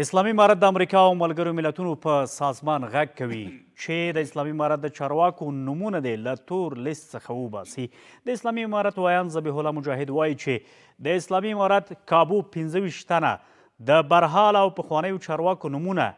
اسلامي امارت د امریکا او ملګرو ملتونو په سازمان غږ کوي چې د اسلامي امارت د چارواکو نمونه دی له تور لیست څخه وباسي د اسلامي امارت ویان ذبیح الله مجاهد وایي چې د اسلامي امارت کابو پنځه تنه د برحال او پخوانیو چارواکو نمونه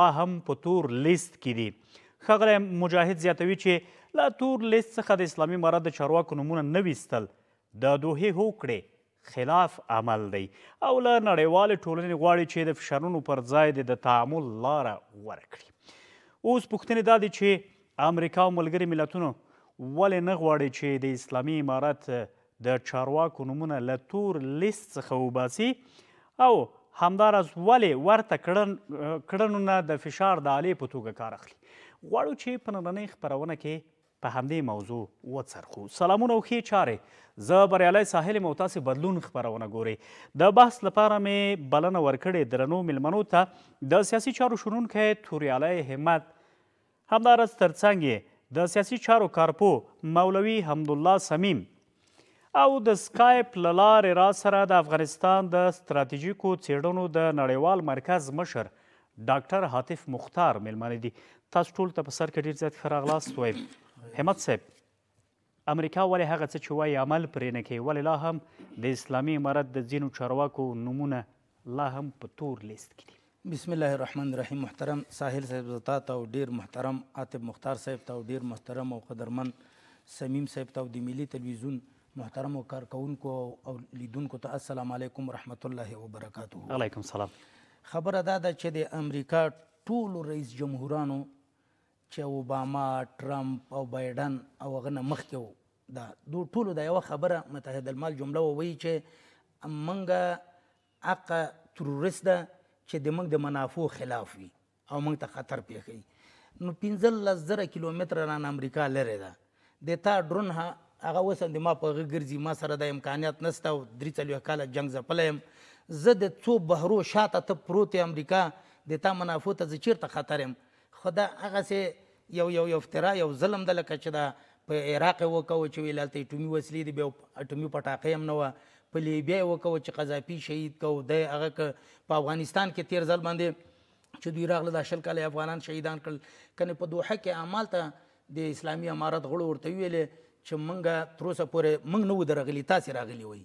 لا هم په تور لیست کې دي ښاغلی مجاهد زیاتوي چې له تور لیست څخه د اسلامي امارت د چارواکو نمونه نه ویستل د دوهې هوکړې خلاف عمل دی او له نړیوالې ټولنې غواړي چې د فشارونو پر ځای د تعامل لاره ورکړي اوس پوښتنې دا دي چې امریکا او ملګري ملتونو ولې نه غواړي چې د اسلامي امارت د چارواکو نومونه له تور لیست څخه وباسي او همداراز ولې ورته کړن کړنونه د فشار د آلې په توګه کار اخلي غواړو چې په نننۍ خپرونه کې په همدې موضوع وڅرخو سلامونه او ښې چارې زه بریالی ساحل یم او تاسې بدلون خپرونه ګورئ د بحث لپاره مې بلنه ورکړې درنو میلمنو ته د سیاسي چارو شنونکی توریالی همت همداراز ترڅنګ یې د سیاسي چارو کارپو مولوي حمدالله سمیم او د سکایپ له لارې را سره د افغانستان د ستراتیژیکو څیړنو د نړیوال مرکز مشر ډاکټر حاطف مختار میلمانه دي تاسو ټول ته په سر کې ډېر زیات ښه راغلاست وایم همت صاحب امریکا ولې هغه څه چې وایي عمل پرې نه کوي ولې لا هم د اسلامي امارت د ځینو چارواکو نومونه لا هم په تور لیست کې دي بسم الله الرحمن الرحیم محترم ساحل صاحب زتا ته او ډیر محترم عاطف مختار صاحب ته او ډیر محترم او قدرمن سمیم صاحب ته او د ملي تلویزیون محترم او کارکونکو او لیدونکو ته السلام علیکم رحمت الله وبرکاته علیکم سلام خبره دا ده چې د امریکا ټولو رئیس جمهورانو چې اوباما ټرمپ او بایدن او هغه نه مخکې وو دا دو ټولو دا یوه خبره متحد المال جمله ووایي چې موږ حق تروریست ده چې د موږ د منافعو خلاف وي او موږ ته خطر پیښي نو 15000 کیلومتر را امریکا لره ده د تا ډرون هغه وسند ما په غرزي ما سره د امکانات نسته او درې څلور کال جنگ زپلم زه د څو بهرو شاته ته پروت امریکا د تا منافع ته چیرته خطرم خدا هغه سه یو یو یو افترا یو ظلم د لکه چې دا په عراق یې وکوه چې ویل هلته اټومي وسلې دي بیا اټومي پټاقې هم نه وه په لیبیا یې وکوه چې قذافي شهید کو دی هغه په افغانستان کې تیر ځل باندې چې دوی راغله دا شل کاله افغانان شهیدان کړل کنه په دوحه کې اعمال ته د اسلامي امارت غړو ورته ویلې چې مونږ تر اوسه پورې مونږ نه وو درغلي تاسې راغلي وئ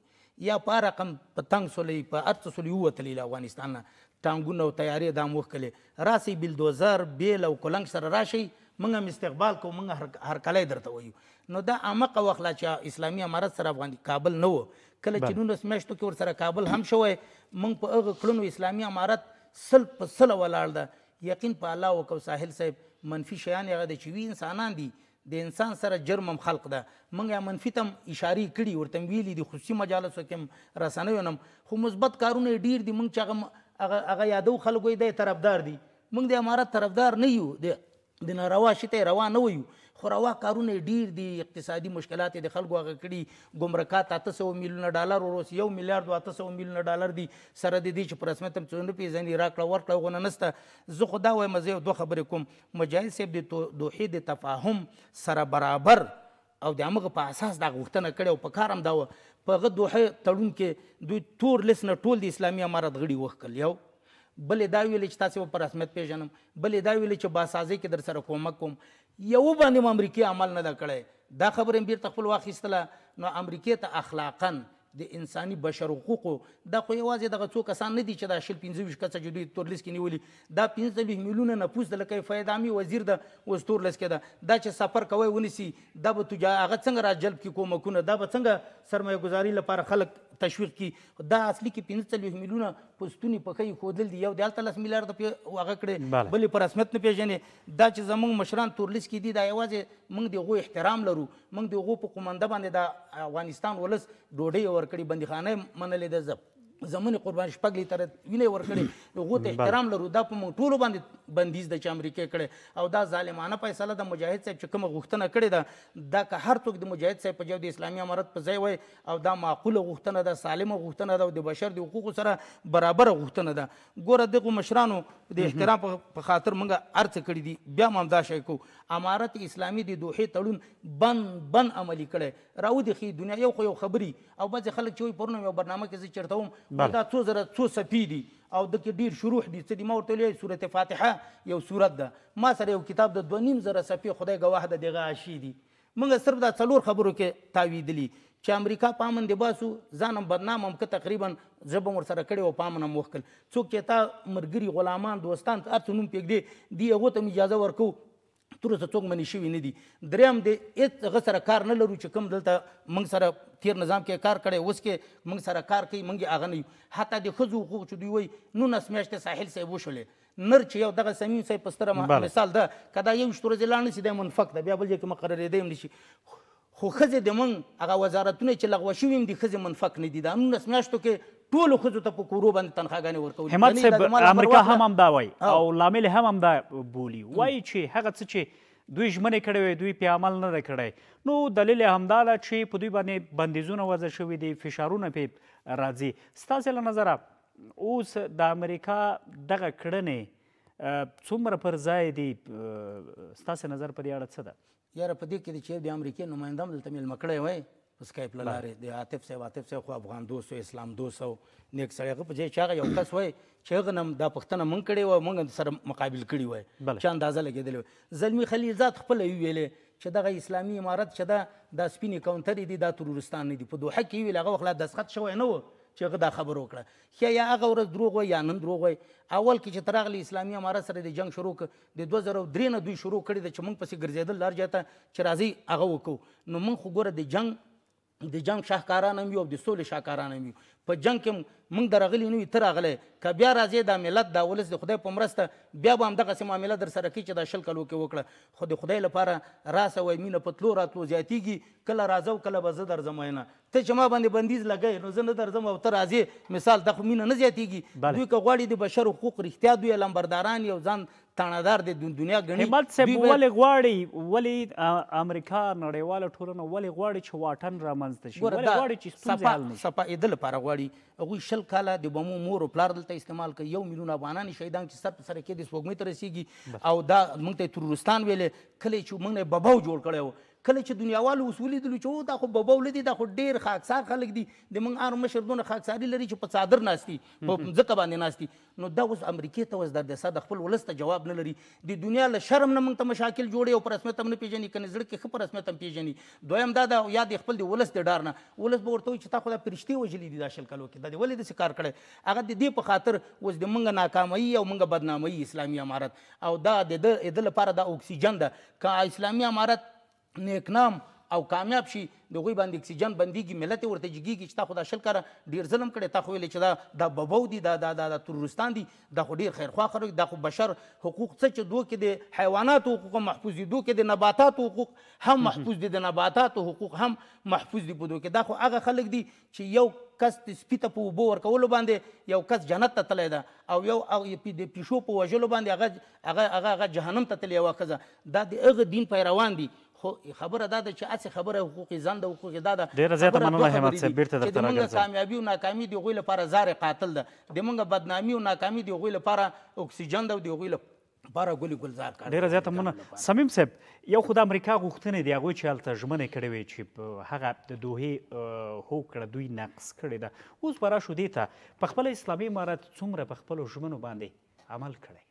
یا په رقم په تنګ سولې په ارڅ سولې ووتلې له افغانستان نه ټانګونه او تیارې دا موخ کړلې راسي بلدوزر بیل او کلنګ سره راشي موږ هم استقبال کوو موږ هر کله درته وایو نو دا عمق وخلا چې اسلامي امارت سره افغان کابل نه و کله چې نونس میاشتو کې ورسره کابل هم شوی موږ په هغه کړنو اسلامي امارت سل په سل ولاړ ده یقین په الله وکړو ساحل صاحب منفي شیان هغه د چې وی انسانان دي د انسان سره جرم هم خلق ده منګه منفي تم اشاره کړي ورته ویلي دي خصوصي مجالس کې رسنوي نم خو مثبت کارونه ډیر دي منګ چې هغه هغه یادو خلکو دی طرفدار دي منګ د امارت طرفدار نه یو د د ناروا شته روا نه ویو خو روا کارونه ډیر دي اقتصادي مشکلات د خلکو هغه کړي ګمرکات 800 میلیونه ډالر اوس یو میلیارډ 800 میلیونه ډالر دي سره د دې چې پر رسمیت هم څونه پیژنې راکړه ورکړه غونه نسته زه خو دا وایم زه دوه خبرې کوم مجاهد صاحب د دوحې د تفاهم سره برابر او د هغه په اساس دا غوښتنه کړې او په کار هم دا و په هغه دوحې تړون کې دوی تور لیس نه ټول د اسلامي امارت غړي وښکل یو بلې دا ویلې چې تاسو په رسمیت پیژنم بلې دا ویلې چې باسازۍ کې در سره کومک کوم یو باندې م امریکایي عمل نه دا کړی دا خبره یې بیرته خپل واخیستله نو امریکې ته اخلاقاً د انساني بشر حقوقو دا خو یوازې دغه څو کسان نه دي چې دا شل پنځه ویشت کسه چې دوی تورلس کې نیولي دا پنځه میلیونه نفوس د لکه فاید عامي وزیر د اوس تورلس کې ده دا چې سفر کوی ونیسي دا به هغه څنګه را جلب کړي کومکونه دا به څنګه سرمایهګذاري لپاره خلک تشویق کی دا اصلي کې 45 میلیونه پښتوني په خې خودل دی یو د 13 میلیارډ په هغه کړي بلې پر رسمیت نه پیژنې دا چې زمونږ مشران تورلس کې دي دا یوازې موږ د غو احترام لرو موږ د غو په قومنده باندې د افغانستان ولس ډوډۍ ورکړي بندخانه منلې ده زب زمونې قربان شپږ لیتره وینې ورکړې هغو ته احترام لرو دا په موږ ټولو باندې بندیز دی چې امریکې کړی او دا ظالمانه فیصله د مجاهد صاحب چې کومه غوښتنه کړې ده دا که هر څوک د مجاهد صاحب په جو د اسلامي امارت په ځای وای او دا معقوله غوښتنه ده سالمه غوښتنه ده او د بشر د حقوقو سره برابره غوښتنه ده ګوره دغو مشرانو د احترام په خاطر موږ هر څه کړي دي بیا هم همدا شی کوو امارت اسلامي د دوحې تړون بند بند عملي کړی راودې ښي دنیا یو خو یو خبري او بعضې خلک چې وایي پرون یو برنامه کې زه چېرته وم دا څو زره څو صفې دي او د کې ډیر شروح دي څه دي ما ورته ویلې سورته فاتحه یو سورت ده ما سره یو کتاب د دوه نیم زره صفې خدای ګواه ده دغه عاشي دي موږ صرف دا څلور خبرو کې تاویدلی چې امریکا پامن دی باسو ځانم بدنام هم که تقریبا ژبه ور سره کړې او پامن هم وکړل څوک چې تا مرګري غلامان دوستان هر څه نوم پرېږدي دي هغو ته اجازه ورکو تر اوسه څوک منی شوي نه دي دریم د هېڅ هغه سره کار نه لرو چې کوم دلته موږ سره تیر نظام کې کار کړی اوس کې موږ سره کار کوي موږ یې هغه نه یو حتی د ښځو حقوق چې دوی وایي نولس میاشتې ساحل صاحب وشولې نر چې یو دغه صمیم صاحب په ستره مثال ده که دا یو شتور ورځې لا نه شي دی منفق ده بیا بل ځای کې مقررېدی هم نه شي خو ښځې د موږ هغه وزارتونه چې لغوه شوي دي ښځې منفق نه دي دا نولس میاشتو کې ټول خزو ته په کورو باندې تنخواګانې ورکول همت صاحب امریکا هم همدا وای او لامل هم همدا بولی وای چې هغه څه چې دوی ژمنې کړې وې دوی په عمل نه کړی نو دلیل همدا ده چې په دوی باندې بندیزونه وضع شوي دي فشارونه پې راځي ستاسې له نظره اوس د امریکا دغه کړنې څومره پر ځای دي ستاسې نظر په دې اړه څه ده یاره په دې کې چې د امریکې نماینده هم دلته میلمه کړی وای په سکایپ لارې د عاطف صاحب عاطف صاحب خو افغان دوست او اسلام دوست او نیک سړی هغه په ځای چې هغه یو کس وای چې هغه نم دا پښتنه مونږ کړې و مونږ سره مقابل کړي وای چې اندازه لګېدلې وای زلمی خلیل ذات خپل ویلې چې دغه اسلامي امارت چې دا د سپینې کاونټر دي دا ترورستان نه دي په دوحه کې ویل هغه وخت لا دسخط شوی نه و چې هغه دا خبر وکړه خیا یا هغه ورځ دروغ وای یا نن دروغ وای اول کې چې تراغلی اسلامي امارت سره د جنگ شروع ک د 2003 نه دوی شروع کړي د چمنګ پسې ګرځیدل لار جاته چې راځي هغه وکړو نو مونږ خو ګوره د جنگ د جنگ شاهکاران هم یو او د سولې شاهکاران هم یو په جنگ کې موږ درغلی نو ته راغلی که بیا راځې دا ملت دا ولس د خدای په مرسته بیا به همدغسې معامله در سره کوي چې دا شل کلو کې وکړه خو د خدای لپاره راسه وایي مینه په تلو راتلو زیاتېږي کله راځه او کله به زه درځم وینا ته چې ما باندې بندیز لګی نو زه نه درځم او ته راځې مثال دا خو مینه نه زیاتېږي دوی که غواړي د بشر حقوق رښتیا دوی لمبرداران یو ځان تاڼهدار د دنیا ګڼي همت صاحب ولې غواړي ولې امریکا نړیواله ټولنه ولې غواړي چې واټن رامنځته شي ولې غواړي چې ستونزې حل نه شي صفا ایدل لپاره غواړي هغوی شل شل کاله د بمو مور او پلار دلته استعمال کوي یو میلیون افغانان شهیدان چې سر په سره کې د سپوږمۍ ته رسیږي او دا موږ ته ترورستان ویلې کله چې موږ نه بباو جوړ کړی کله چې دنیاوال وسولې دل چې دا خو ببول دي دا خو ډیر خاکسار خلک دي د منګ ار مشر دونه خاکساری لري چې په صادر ناشتي په ځکه باندې ناشتي نو دا اوس امریکای ته وز د صد خپل ولسته جواب نه لري د دنیا له شرم نه منګ ته مشاکل جوړي او پر اسمه تم نه پیژني کنه زړه کې خبر اسمه تم پیژني دویم دا دا یاد خپل د ولست ډار نه ولس به ورته چې تا خو دا پرشتي وجلې دي دا شل کلو کې دا ولې د کار کړي هغه د دې په خاطر اوس د منګ ناکامۍ او منګ بدنامۍ اسلامي امارت او دا د دې لپاره دا اکسیجن ده که اسلامي امارت نیکنام او کامیاب شي د غوی باندې اکسیجن بنديږي ملت ورته جګیږي چې تا خو دا شل کړه ډیر ظلم کړي تا خو ویل چې دا د ببو دي دا دا دا تورستان دي دا خو ډیر خیرخوا خلک دا خو بشر حقوق څه چې دوه کې د حیوانات حقوق محفوظ دي دوه کې د نباتات حقوق هم محفوظ دي د نباتات حقوق هم محفوظ دي په دوه کې دا خو هغه خلک دي چې یو کس سپیته په اوبو ورکولو باندې یو کس جنت ته تللی ده او یو د پیشو په وژلو باندې هغه هغه هغه جهنم ته تللی یوه ښځه دا د هغه دین پیروان دي خو خبره دا ده چې اسی خبره حقوق ځان د حقوق دا ده ډیره زیاته مننه همت صاحب بیرته درته راګرځم چې کامیابی او ناکامی دی غوی لپاره زار قاتل ده د موږ بدنامي او ناکامی دی غوی لپاره اکسیجن ده دی غوی لپاره ګلی ګلزار کار ډیره زیاته مننه سمیم صاحب یو خدای امریکا غوښتنه دی هغه چې الته ژمنه کړې وي چې هغه د دوه هوکړه دوی نقص کړي ده اوس برا شو دی ته په خپل اسلامي امارات څومره په خپل ژمنو باندې عمل کړي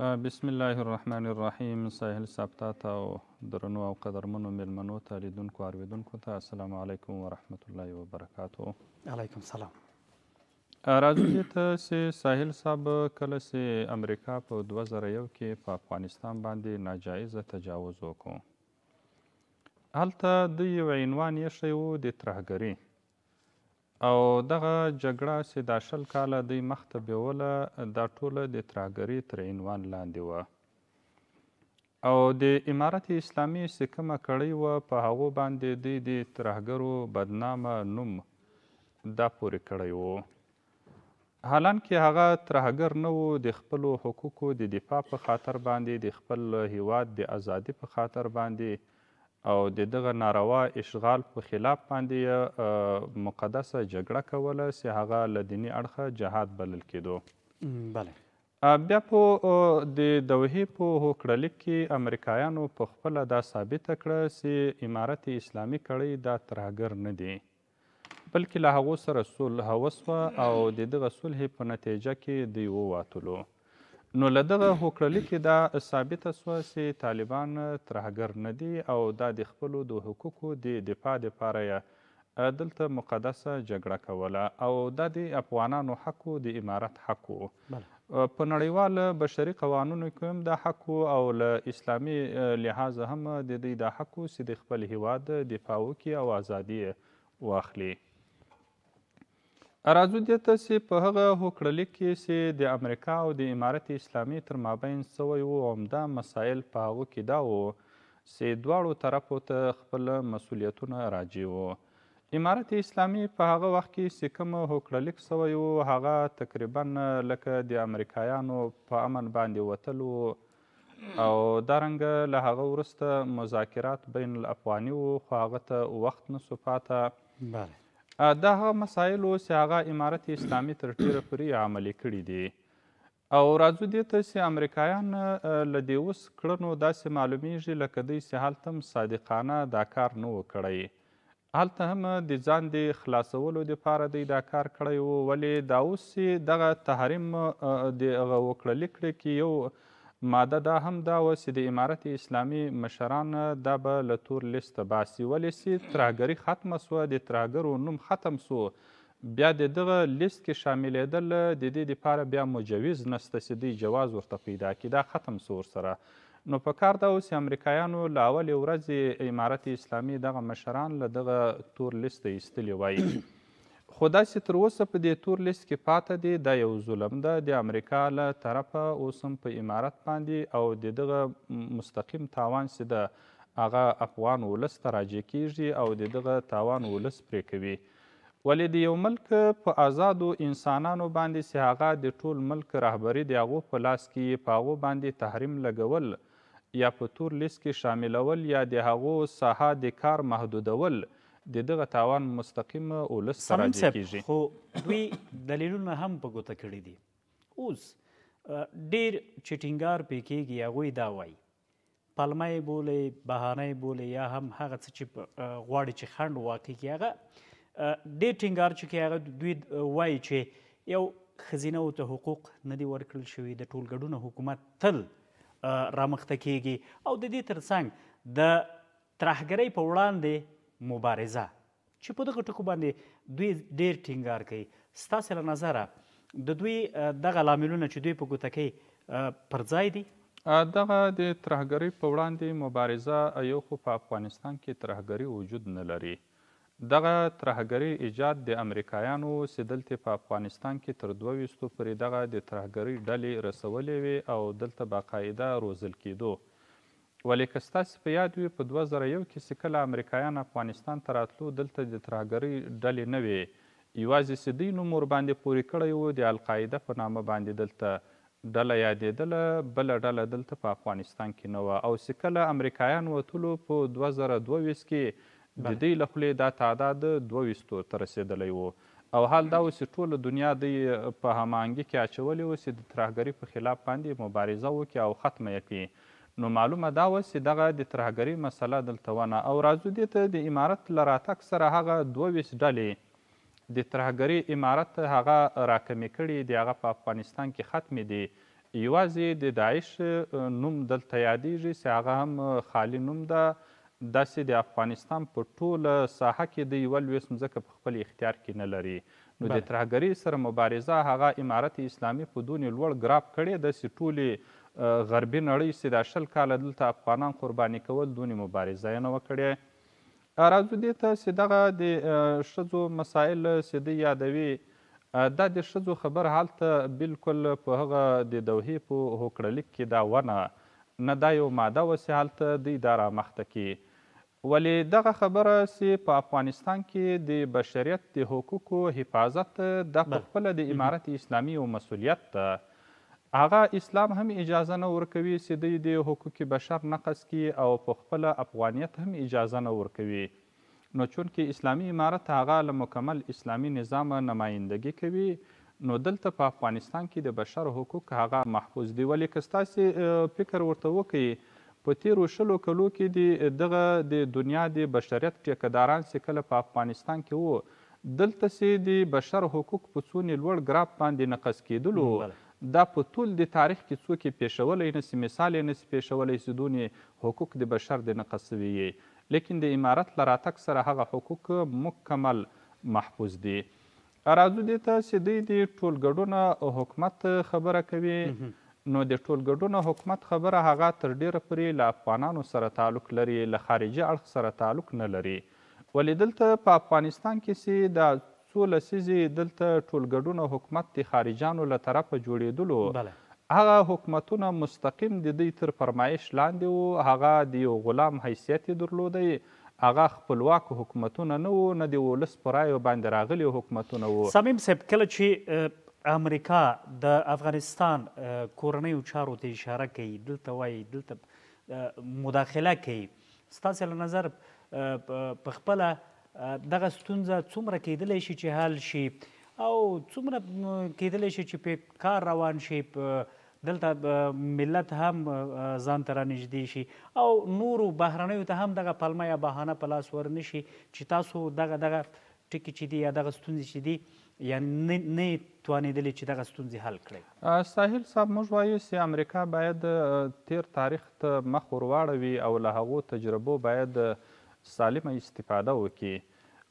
بسم الله الرحمن الرحیم ساحل سبتا ته او درنو او قدرمنو میلمنو ته لیدونکو اوریدونکو ته السلام علیکم ورحمت الله وبرکاتو علیکم سلام راځو دې ته چې ساحل صاحب کله چې امریکا په 2001 کې په افغانستان باندې ناجایزه تجاوز وکړو هلته د یو عنوان یې شی و د ترهګرۍ او دغه جګړه چې دا شل کاله دوی مخته بیوله دا ټوله د ترهګرۍ تر عنوان لاندې وه او د امارت اسلامي چې کومه کړۍ وه په هغو باندې دوی د ترهګرو بدنامه نوم دا پورې کړی و حالانکه هغه ترهګر نه و د خپلو حقوقو د دفاع په خاطر باندې د خپل هیواد د ازادي په خاطر باندې او د دغه ناروا اشغال په خلاف باندې مقدسه جګړه کوله چې هغه له دیني اړخه جهاد بلل کېدو بله بیا په د دوحې په هوکړلیک کې امریکایانو په خپله دا ثابته کړه چې امارت اسلامي کړۍ دا ترهګر نه دی بلکې له هغو سره صلح وسوه او د دغه صلحې په نتیجه کې دوی وواتلو نو له دغه هوکړلیکې دا ثابته سوه چې طالبان ترهګر نه دي او دا د خپلو د حقوقو د دفاع دپاره یې دلته مقدسه جګړه کوله او دا د افغانانو حق د امارت حق په نړیوال بشري قوانینو کې هم دا حق او له اسلامي لحاظه هم د دوی دا حق چې د خپل هیواد دفاع وکړي او ازادي واخلي راځو دې ته چې په هغه هوکړلیک کې چې د امریکا او د امارت اسلامي تر مابین سوی و عمده مسایل په هغو کې دا و چې دواړو طرفو ته خپل مسولیتونه راجع و امارت اسلامي په هغه وخت کې چې کوم هوکړلیک سوی و هغه تقریبا لکه د امریکایانو په امن باندې وتل و او دارنګه له هغه وروسته مذاکرات بین الافغاني و خو هغه ته وخت نه سو پاته بله دا هغه مسایل وو چې هغه امارت اسلامي تر ډېره پورې عملي کړي دي او راځو دې ته چې امریکایان له دې اوس کړنو داسې معلومیږي لکه دوی چې هلته هم صادقانه دا کار نه و کړی هلته هم د ځان د خلاصولو دپاره دوی دا کار کړی و ولې دا اوس دغه تحریم د هغه وکړه لیکړې کې یو ماده دا هم دا و چې د امارت اسلامي مشران دا به له تور لیسته باسي ولې چې ترهګري ختمه سوه د ترهګرو نوم ختم سو بیا د دغه لیست کې شاملېدل د دې دپاره بیا مجوز نسته چې دوی جواز ورته پیدا کړي دا ختم سو ورسره نو په کار ده اوس امریکایانو له اولې ورځې امارت اسلامي دغه مشران له دغه تور لیسته ایستلي وایي خو داسې تر اوسه په دې تور لیست کې پاته دی دا یو ظلم ده د امریکا له طرفه اوس هم په امارت باندې او د دغه مستقیم تاوان چې ده هغه افغان ولس ته راجع کیږي او د دغه تاوان ولس پرې کوي ولې د یو ملک په آزادو انسانانو باندې چې هغه د ټول ملک رهبري د هغو په لاس کې په هغو باندې تحریم لګول یا په تور لیست کې شاملول یا د هغو ساحه د کار محدودول د دغه تاوان مستقیم اولس ته راجع کیږي خو دوی دلیلونه هم په ګوته کړي دي اوس ډیر چټینګار پې کېږي هغوی دا وایي پلمه بولې بهانه بولې یا هم هغه څه چې غواړي چې خنډ واقع کړي هغه ډیر ټینګار چې کوي هغه دوی وایي چې یو ښځینه ته حقوق نه دي ورکړل شوي د ټولګډونه حکومت تل رامخته کیږي او د دې ترڅنګ د ترهګرۍ په وړاندې مبارزه چې په دغه ټکو باندې دوی ډیر ټینګار کوي ستاسو له نظره د دوی دغه لاملونه چې دوی په ګوته کوي پر ځای دي دغه د ترهګرۍ په وړاندې مبارزه یو خو په افغانستان کې ترهګري وجود نه لري دغه ترهګرۍ ایجاد د امریکایانو چې دلته په افغانستان کې تر دوه ویستو پورې دغه د ترهګرۍ ډلې رسولې وې او دلته باقاعده روزل کېدو ولې که ستاسې په یاد وي په دوه زره یو کې چې کله امریکایان افغانستان ته راتلو دلته د ترهګرۍ ډلې نه وې یوازې سیدی نوم ورباندې پورې کړی و د القاعده په نامه باندې دلته ډله یادېدله بله ډله دلته په افغانستان کې نه وه او چې کله امریکایان وتلو په دوه زره دوه کې د دې له خولې دا تعداد دوه ویشتو ته رسېدلی و او حال دا و چې ټوله دنیا دی په هماهنګي کې اچولې و چې د ترهګرۍ په خلاف باندې مبارزه وکړي او ختمه یې کړي نو معلومه دا و چې دغه د ترهګرۍ مسله دلته ونه او راځو دې ته د امارت له راتګ سره هغه دوه ویشت ډلې د ترهګرۍ امارت هغه راکمې کړي د هغه په افغانستان کې ختمې دي یوازې د داعش نوم دلته یادیږي چې هغه هم خالی نوم ده داسې د افغانستان په ټوله ساحه کې د یوه لوی ځمکه په خپل اختیار کې نه لري نو د ترهګرۍ سره مبارزه هغه امارت اسلامي په دونې لوړ ګراب کړی داسې ټولې غربي نړۍ چې دا شل کاله دلته افغانان قرباني کول دونې مبارزه یې نه وکړې راځو دې ته چې دغه د ښځو مسایل چې دی یادوي دا د ښځو خبر هلته بلکل په هغه د دوهې په هوکړلیک کې دا ونه نه دا یو ماده وه چې هلته دوی دا رامخته کړي ولې دغه خبره چې په افغانستان کې د بشریت د حقوقو حفاظت د خپله د امارت اسلامي یو مسؤلیت ده هغه اسلام هم اجازه نه ورکوي چې دوی د حقوق بشر نقص کی او په خپل افغانیت هم اجازه نه ورکوي نو چونکې اسلامی امارت هغه له مکمل اسلامی نظام نمایندګي کوي نو دلته په افغانستان کې د بشر حقوق هغه محفوظ دي ولې که ستاسې فکر ورته وکړي په تیرو شلو کلو کې د دغه د دنیا د بشریت ټیکهداران چې کله په افغانستان کې وو دلته سې د بشر حقوق په څونې لوړ ګراب باندې نقص کېدلو دا په ټول د تاریخ کې څوک یې پیښولی نسي مثال یې نسي پیښولی چې دونې حقوق د بشر د نقض سوي لیکن د امارت له راتګ سره هغه حقوق مکمل محفوظ دي راځو دې ته چې دوی د ټولګډونه حکومت خبره کوي نو د ټولګډونه حکومت خبره هغه تر ډیره پورې له افغانانو سره تعلق لري له خارجي اړخ سره تعلق نه لري ولې دلته په افغانستان کې چې د څو لسیزې دلته ټولګډونه حکومت د خارجانو له طرفه جوړېدلو بله هغه حکومتونه مستقیم د دوی تر فرمایش لاندې وو هغه د یو غلام حیثیت یې درلودی هغه خپلواک حکومتونه نه وو نه د ولس په رایو باندې راغلي حکومتونه وو صمیم صاحب کله چې امریکا د افغانستان کورنیو چارو ته اشاره کوي دلته وایي دلته مداخله کوي ستاسې له نظر په خپله دغه ستونزه څومره کېدلی شي چې حل شي او څومره کېدلی شي چې په کار روان شي دلته ملت هم ځان ته رانږدې شي او نورو بهرنیو ته هم دغه پلمه یا بهانه په لاس ورنشي چې تاسو دغه دغه ټکي چې دي یا دغه ستونزې چې دي یعنی نه توانېدلې چې دغه ستونزې حل کړي ساحل صاحب موږ وایو چې امریکا باید تیر تاریخ ته مخ ورواړوي او له هغو تجربو باید سالمه استفاده وکړي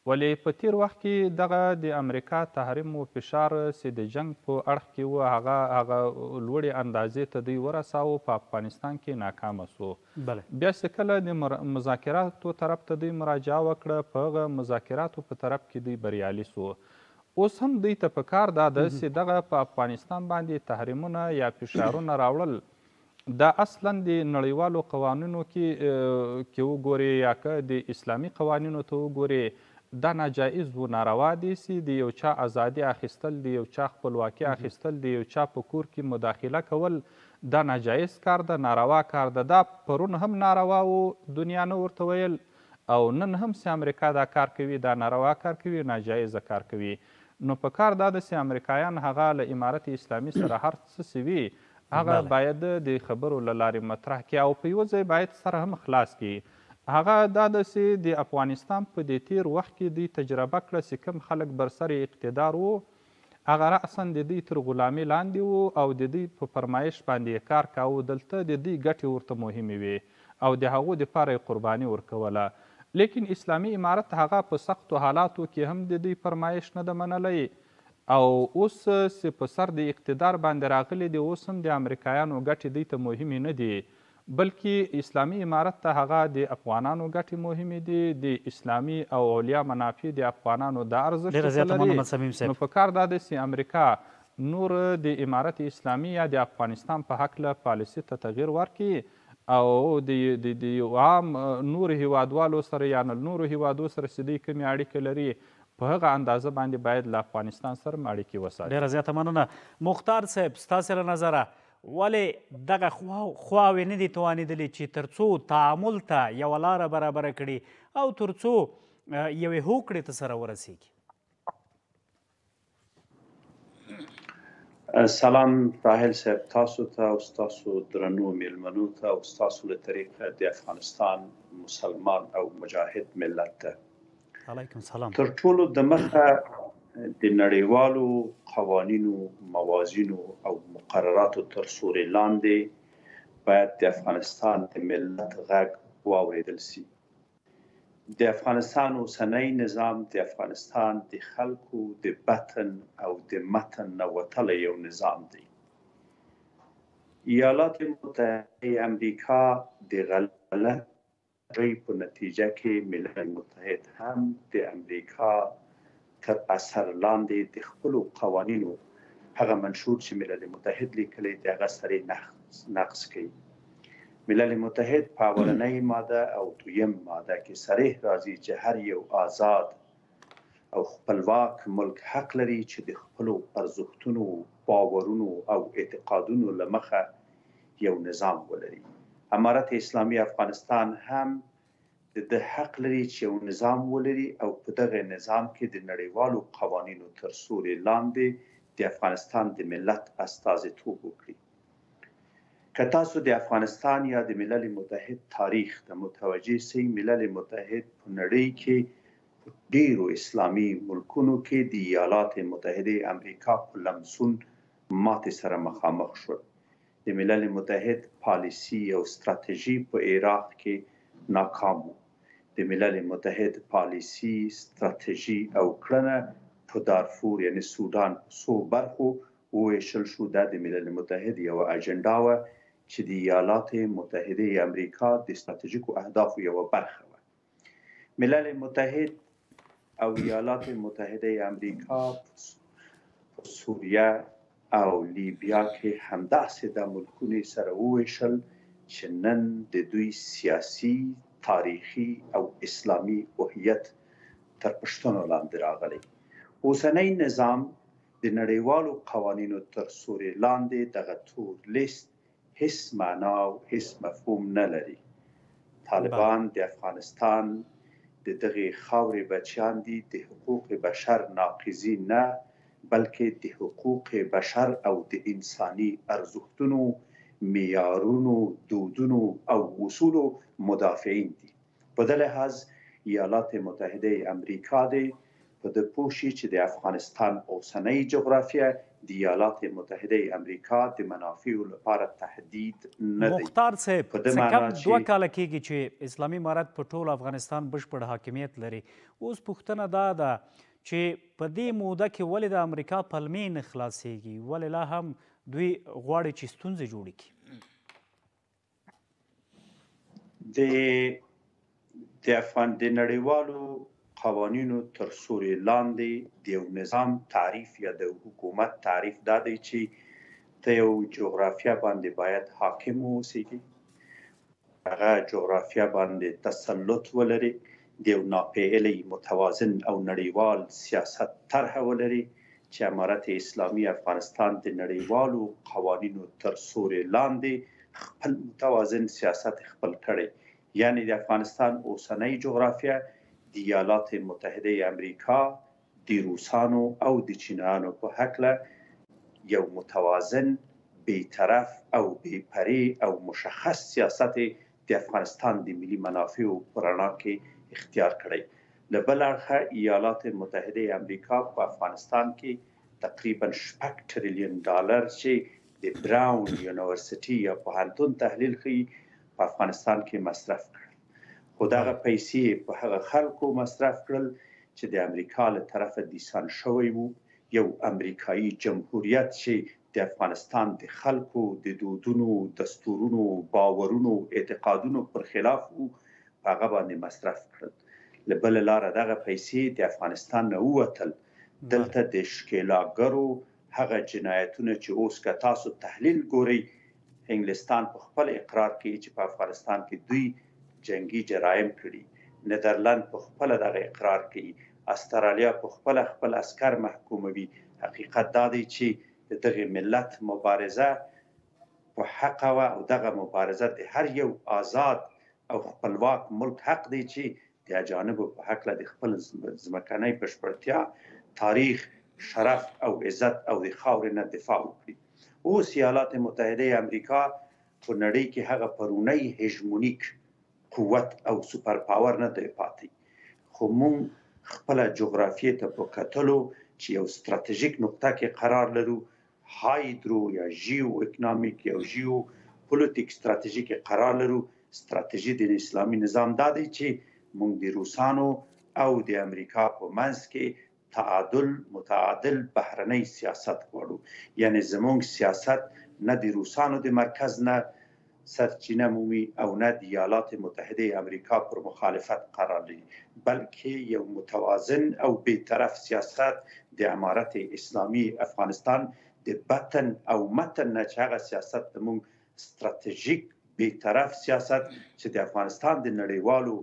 ولې په تیر وخت کې دغه د امریکا تحریم و فشار چې د جنگ په اړخ کې و هغه هغه لوړې اندازې ته دوی ورساوه په افغانستان کې ناکامه سو بله. بیا چې کله د مذاکراتو طرف ته دوی مراجعه وکړه په هغه مذاکراتو په طرف کې دوی بریالي سو اوس هم دوی ته په کار دا ده چې دغه په افغانستان باندې تحریمونه یا فشارونه راوړل دا اصلا د نړیوالو قوانینو کې کې وګورې یا که د اسلامي قوانینو ته وګورې دا ناجایز و ناروا دي چې د یو چا ازادي اخیستل د یو چا خپلواکي اخیستل د یو چا په کور کې مداخله کول دا ناجایز کار ده ناروا کار ده دا پرون هم ناروا و دنیا نه ورته ویل او نن هم چې امریکا دا کار کوي دا ناروا کار کوي ناجایزه کار کوي نو په کار دا ده چې امریکایان هغه له امارت اسلامي سره هر څه سوي هغه باید د خبرو له لارې مطرح کړي او په یوه ځای باید سره هم خلاص کړي هغه دا ده چې د افغانستان په دې تیر وخت کې دوی تجربه کړه چې کوم خلک برسر اقتدار و هغه رأسا د دوی تر غلامي لاندې و او د دوی په فرمایش باندې کار کاوه دلته د دوی ګټې ورته مهمې وې او د هغو دپاره یې قرباني ورکوله لیکن اسلامي امارت هغه په سختو حالاتو کې هم د دوی فرمایش نه ده منلی او اوس چې په سر د اقتدار باندې راغلی دی اوس هم د امریکایانو ګټې دوی ته مهمې نه دي بلکې اسلامي امارت ته هغه د افغانانو ګټې مهمې دي د اسلامي او اولیا منافع د افغانانو دا ارزښت لري نو په کار دا دی چې امریکا نور د امارت اسلامي یا د افغانستان په هکله پالیسي ته تغییر ورکړي او د د عام نور هیوادوالو سره یا نور هیوادو سره چې دوی کومې اړیکې لري په هغه اندازه باندې باید له افغانستان سره اړیکې وساتي ډېره زیاته مننه مختار صاحب ستاسې له نظره ولې دغه خواوې نه دي توانېدلې چې تر څو تعامل ته یوه لاره برابره کړي او تر څو یوې هوکړې ته سره ورسیږي سلام راحل صاحب تاسو ته او ستاسو درنو میلمنو ته او ستاسو له طریقه د افغانستان مسلمان او مجاهد ملت ته علیکم سلام تر ټولو د مخه د نړیوالو قوانینو موازینو او مقرراتو تر سورې لاندې باید د افغانستان د ملت غږ واوریدل شي د افغانستان اوسنۍ نظام د افغانستان د خلکو د بطن او د متن نوتل یو نظام دی ایالات متحده امریکا د غلط هغې په نتیجه کې ملل متحد هم د امریکا تر اثر لاندې د خپلو قوانینو هغه منشور چې ملل متحد لیکلی دی هغه سری نقص نقص کوي ملل متحد په اولنۍ ماده او دویم ماده کې صریح راځي چې هر یو آزاد او خپلواک ملک حق لري چې د خپلو ارزښتونو باورونو او اعتقادونو لمخه یو نظام ولري امارت اسلامي افغانستان هم د حق لري چې یو نظام ولري او په دغه نظام کې د نړیوالو قوانینو تر سوري لاندې د افغانستان د ملت استازیتوب وکړي که تاسو د افغانستان یا د ملل متحد تاریخ ته متوجي سئ ملل متحد په نړۍ کې ډیرو اسلامي ملکونو کې د ایالات متحده امریکا په لمسون ماته سره مخامخ شول د ملل متحد پالیسی او ستراتیژي په عراق کې ناکام وو د ملل متحد پالیسی ستراتیژي او کړنه په دارفور یعنی سودان سو برخو وویشل شو دا د ملل متحد یو اجنډا و چې د ایالات متحده امریکا د ستراتیژیکو اهدافو یو برخه و ملل متحد او ایالات متحده امریکا سوریه او لیبیا کې همداسې د ملکونه سره وویشل چې نن د دوی سیاسي تاریخي او اسلامی هویت تر پښتنو لاندې راغلی اوسنۍ نظام د نړیوالو قوانینو تر سوري لاندې دغه تور لیست هیڅ معنا او هیڅ مفهوم نه لري طالبان د افغانستان د دغه خاورې بچیان دي د حقوق بشر ناقضی نه نا بلکې د حقوق بشر او د انساني ارزښتونو معیارونو دودونو او اصولو مدافعین دي په دغه لحاظ ایالات متحده امریکا د په د پوښي چې د افغانستان اوسنۍ جغرافیه د ایالات متحده امریکا د منافعو لپاره تهدید نه دی مختار صاحب څنګه دوه کال کېږي چې اسلامي امارات په ټول افغانستان بشپړ حاکمیت لري اوس پوښتنه دا ده چې په دې موده کې ولې د امریکا پلمې نه خلاصېږي ولې لا هم دوی غواړي چې ستونزې جوړې کړي د د افغان د نړیوالو قوانینو تر سورې لاندې د یو نظام تعریف یا د حکومت تعریف دا دی چې ته یو جغرافیا باندې باید حاکم اوسې هغه جغرافیا باندې تسلط ولري د یو ناپېلې متوازن او نړیوال سیاست طرح ولري چې امارت اسلامي افغانستان د نړیوالو قوانینو تر سوري لاندې خپل متوازن سیاست خپل کړي یعنی د افغانستان اوسنۍ جغرافیه د ایالات متحده امریکا د روسانو او د چینایانو په هکله یو متوازن بیطرف او بیپری او مشخص سیاست د افغانستان د ملي منافعو پرانا کې اختیار کړی د بل اړخه ایالات متحده امریکا په افغانستان کې تقریبا 6 ټریلیون ډالر چې د براون یونیورسيټي یا په هانتون تحلیل کوي په افغانستان کې مصرف کړ خو دا پیسې په هغه خلکو مصرف کړل چې د امریکا له طرفه دیسان شوی وو یو امریکایي جمهوریت چې د افغانستان د خلکو د دودونو دستورونو باورونو اعتقادونو پر خلاف وو هغه باندې مصرف کړل لبل لار دغه پیسې د افغانستان نه ووتل دلته د شکیلاګرو هغه جنایتونه چې اوس که تاسو تحلیل ګوري انګلستان په خپل اقرار کوي چې په افغانستان کې دوی جنگي جرایم کړي نیدرلند په خپل دغه اقرار کوي استرالیا په خپل خپل عسكر محکوموي حقیقت دا دی چې دغه ملت مبارزه په حق او دغه مبارزه د هر یو آزاد او خپلواک ملک حق دی چې د اجانبو په حق له خپل ځمکنۍ پښپړتیا تاریخ شرف او عزت او د خاورې نه دفاع وکړي اوس ایالات متحده امریکا په نړۍ کې هغه پرونی هژمونیک قوت او سوپر پاور نه دی پاتې خو مونږ خپل جغرافیه ته په کتلو چې یو ستراتیژیک نقطه کې قرار لرو هایدرو یا جیو اکونومیک یا جیو پولیټیک ستراتیژیک قرار لرو ستراتیژي د اسلامي نظام دا دی چې موږ د روسانو او د امریکا په منځ کې تعادل متعادل بهرنی سیاست غواړو یعنی زموږ سیاست نه د روسانو د مرکز نه سرچینه مومي او نه د ایالات متحده امریکا پر مخالفت قرار لري بلکې یو متوازن او بیطرف سیاست د امارت اسلامی افغانستان د بطن او متن نه چاغه سیاست موږ ستراتیژیک بیطرف سیاست چې د افغانستان د نړیوالو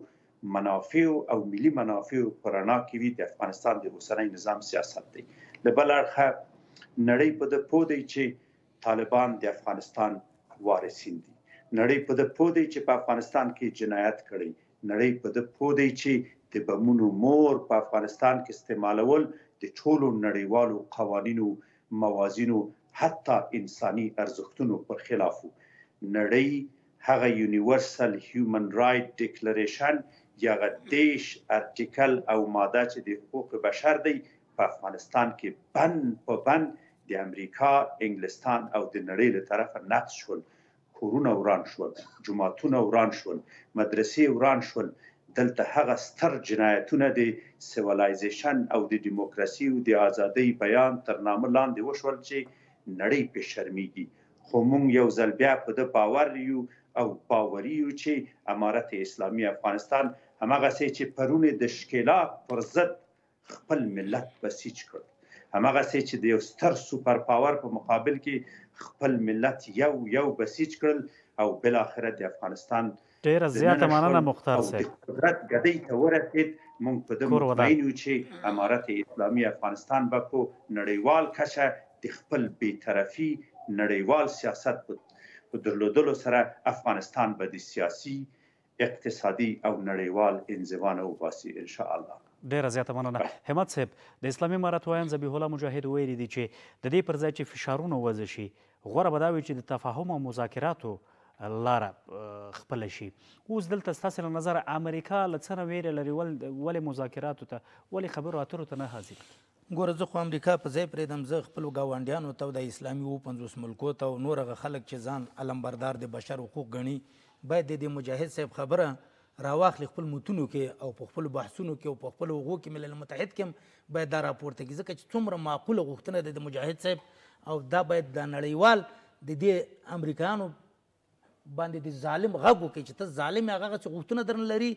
منافع او ملي منافع پرانا کې وي د افغانستان د اوسنۍ نظام سیاست دی د بل اړخه نړۍ په د پودې چې طالبان د افغانستان وارثین دي نړۍ په د پودې چې په افغانستان کې جنایت کړي نړۍ په د پودې چې د بمونو مور په افغانستان کې استعمالول د ټولو نړیوالو قوانینو موازینو حتی انساني ارزښتونو پر خلاف نړۍ هغه یونیورسل هیومن رائټ ډیکلریشن یغه دیش ارتیکل او ماده چې د حقوق بشر دی په افغانستان کې بن په بن د امریکا، انګلستان او د نړۍ له طرفه نقض شول. کورونه وران شول، جماعتونه وران شول، مدرسې وران شول. دلته هغه ستر جنایتونه د سیویلایزیشن او د دیموکراسي او د ازادۍ بیان تر نامه لاندې وشول چې نړۍ په شرمېږي. خو موږ یو ځل بیا په د باور یو او باوري یو چې امارت اسلامي افغانستان همغه سي چې پرون د شکلا پر ضد خپل ملت بسیج کړ همغه سي چې د یو ستر سوپر پاور په مقابل کې خپل ملت یو یو بسیج کړل او بل اخر د افغانستان ډیر زیاته مننه مختار صاحب قدرت غدی ته ورسید مونږ په دې مطمئن یو چې امارت اسلامي افغانستان به په نړیوال کچه د خپل بیطرفي نړیوال سیاست په په درلودلو سره افغانستان به د سیاسي اقتصادي او نړیوال انزوا نه وباسي ان شاء الله ډیره زیاته مننه همت صاحب د اسلامي امارات وایان ذبیح الله مجاهد ویلي دي چې د دې پر ځای چې فشارونه وځي شي غوره به دا وي چې د تفاهم او مذاکراتو لاره خپل شي اوس دلته ستاسو له نظر امریکا لڅنه ویره لري ول ولې مذاکراتو ته ولې خبرو اترو ته نه حاضر ګوره زه خو امریکا په ځای پرېږدم زه خپلو ګاونډیانو ته د اسلامي اوو پنځوس ملکو ته او نور هغه خلک چې ځان علمبردار د بشر حقوق ګڼي باید د دې مجاهد صاحب خبره راواخلي خپل متونو کې او په خپلو بحثونو کې او په خپلو هغو کې ملل متحد کې هم باید دا راپورته کړي ځکه چې څومره معقوله غوښتنه ده د مجاهد صاحب او دا باید د نړیوال د دې امریکایانو باندې د ظالم غږ وکړي چې ته ظالم هغه چې غوښتنه درن لري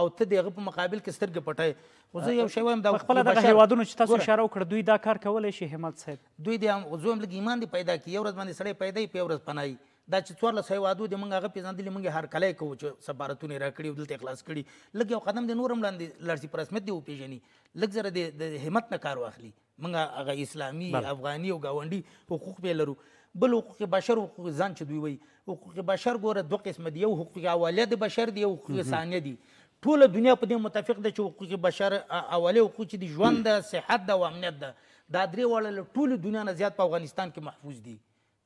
او ته د هغه په مقابل کې سترګې پټای خو زه یو شی وایم دا خپل د هیوادونو چې تاسو اشاره وکړه دوی دا کار کولای شي همت صاحب دوی د هم زوم لګ ایمان دی پیدا کی یو ورځ باندې سړی پیدا یې په ورځ پنای دا چې څوار لس هیوادو د موږ هغه پیژندلې موږ هر کله کوو چې سبارتونه راکړي دلته اخلاص کړي لګ یو قدم د نورم لاندې لړسي پرسمت دی او پیژني لګ زره د همت نه کار واخلي موږ هغه اسلامي افغاني او گاونډي حقوق به لرو بل حقوق بشر حقوق ځان چې دوی وایي حقوق بشر ګوره دوه قسمه دي یو حقوق اولیه د بشر دی یو حقوق ثانیه دي ټوله دنیا په دې متفق ده چې حقوق بشر اولیه حقوق چې د ژوند د صحت د او امنیت ده دا درې واړه له ټولې دنیا نه زیات په افغانستان کې محفوظ دي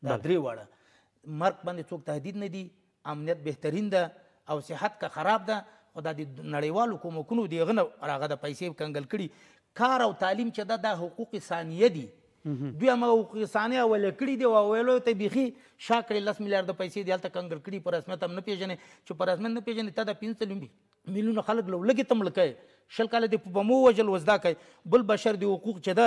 دا درې واړه مرګ باندې څوک تهدید نه دي امنیت بهترین ده او صحت که خراب ده خو دا د نړیوالو حکومتونو دغه نه راغه د پیسې کنګل کړي کار او تعلیم چې دا د حقوق ثانیه دي دوی هغه سانه اول کړی دی او ویلو ته بيخي شا کړی 10 میلیارډ پیسې دی هلته کنګر کړی پر رسمیت هم نه پیژنې چې پر رسمیت نه پیژنې ته د 15 میلیونه خلک لو لګي تم لکه شل کال دی په بمو وجل وزدا کوي بل بشر دی حقوق چدا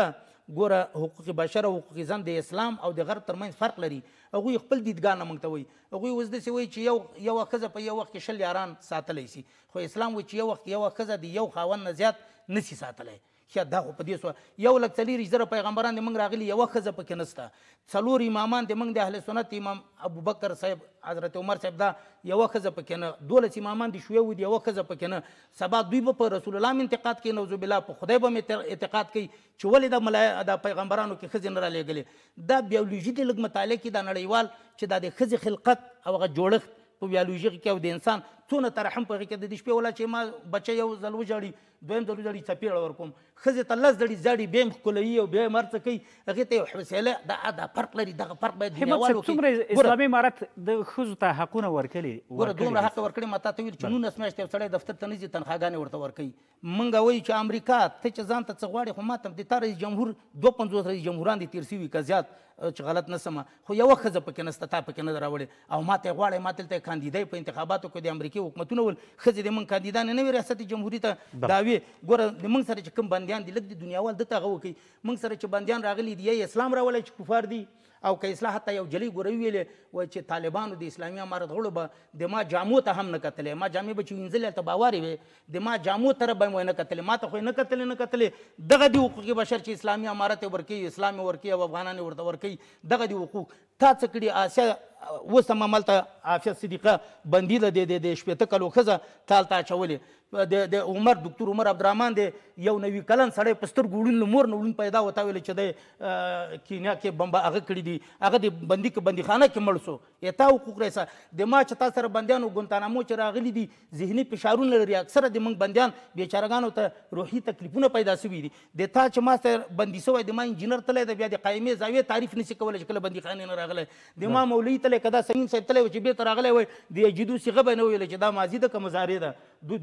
ګوره حقوق بشر او حقوق ځان د اسلام او د غرب ترمنځ فرق لري هغه خپل دیدګان مونږ ته وي هغه وز د سوي چې یو یو خزه په یو وخت کې شل یاران ساتلی سي خو اسلام و چې یو وخت یو خزه دی یو خاوند نه زیات نسی ساتلی یا دا خو په دې سو یو لک څلېرویشت زره پیغمبران دې موږ راغلي یوه ښځه پکې نسته څلور امامان دې موږ د اهل سنت امام ابوبکر صاحب حضرت عمر صاحب دا یوه ښځه پکې نه دولس امامان دې شوی و دې یوه ښځه پکې نه سبا دوی به په رسول الله م انتقاد کوي نعوذ بالله په خدای به م اعتقاد کوي چې ولې دا ملا دا پیغمبرانو کې ښځې نه رالیږلې دا بیولوژي دې لږ مطالعه کړي دا نړیوال چې دا د ښځې خلقت او هغه جوړښت په بیولوژي کې او د انسان څونه ترحم په کې د شپې ولا چې ما بچي یو زلو جوړي دویم درو دړي چپیړه ورکوم ښځې ته لس دړي ځاړي بیا یې ښکلوي او بیا یې مر څه کوي هغې ته یو حوصله دا دا فرق لري دغه فرق باید څومره اسلامي امارت د ښځو ته حقونه ورکړي ګوره دومره حق ورکړي ما تا ته ویل چې نولس میاشتې یو سړی دفتر ته نه ځي تنخواګانې ورته ورکوي موږ وایو چې امریکا ته چې ځان ته څه غواړې خو ما ته د تا رئیس جمهور دوه پنځوس رئیس جمهوران دي تیر سوي که زیات چې غلط نه سمه خو یوه ښځه پکې نسته تا پکې نه ده راوړې او ما ته یې غواړی ما دلته یې کاندیدای په انتخاباتو کې د امریکې حکومتونه ول ښځې د موږ کاندیدانې نه وې ریاست جمهوري ته دعوې وي ګوره د موږ سره چې کوم بندیان دي لږ د دنیاوال دته هغه وکړي موږ سره چې بندیان راغلي دي یې اسلام راولی چې کفار دي او که اصلاح ته یو جلی ګوره ویلې و چې طالبانو د اسلامي امارت غړو به د ما جامو ته هم نه کتلې ما جامې به چې وینځلې هلته باوارې وې د ما جامو تره به یې نه کتلې ما ته خو یې نه کتلې نه کتلې دغه دي حقوقي بشر چې اسلامي امارت یې ورکوي اسلام یې ورکوي او افغانان یې ورته ورکوي دغه دي حقوق تا څه کړي آسیا اوس هم همالته عافیه صدیقه بندي ده د شپېته کلو ښځه تالته اچولې د د عمر دکتور عمر عبدالرحمن دی یو نوي کلن سړی په سترګو وړون مور نه وړون پیدا وتا ویل چې دی کینیا کې بمبا هغه کړی دی هغه د بندي کې بندیخانه کې مړ سو اتا حقوق رسا د ما چې تاسو سره بندیانو ګونتانامو چې راغلي دي ذهني فشارونه لري اکثره د موږ بندیان بیچارهګانو ته روحي تکلیفونه پیدا شوي دي د تا چې ما سره بندي سوی د ما انجینر تللی دی بیا د قایمې زاویې تعریف نشي کولای چې کله بندیخانه نه راغلی د ما مولوي تللی کدا سمیم صاحب تللی و چې بیرته راغلی وای د جدو صیغه به نه ویل چې دا ماضي ده که مضارع ده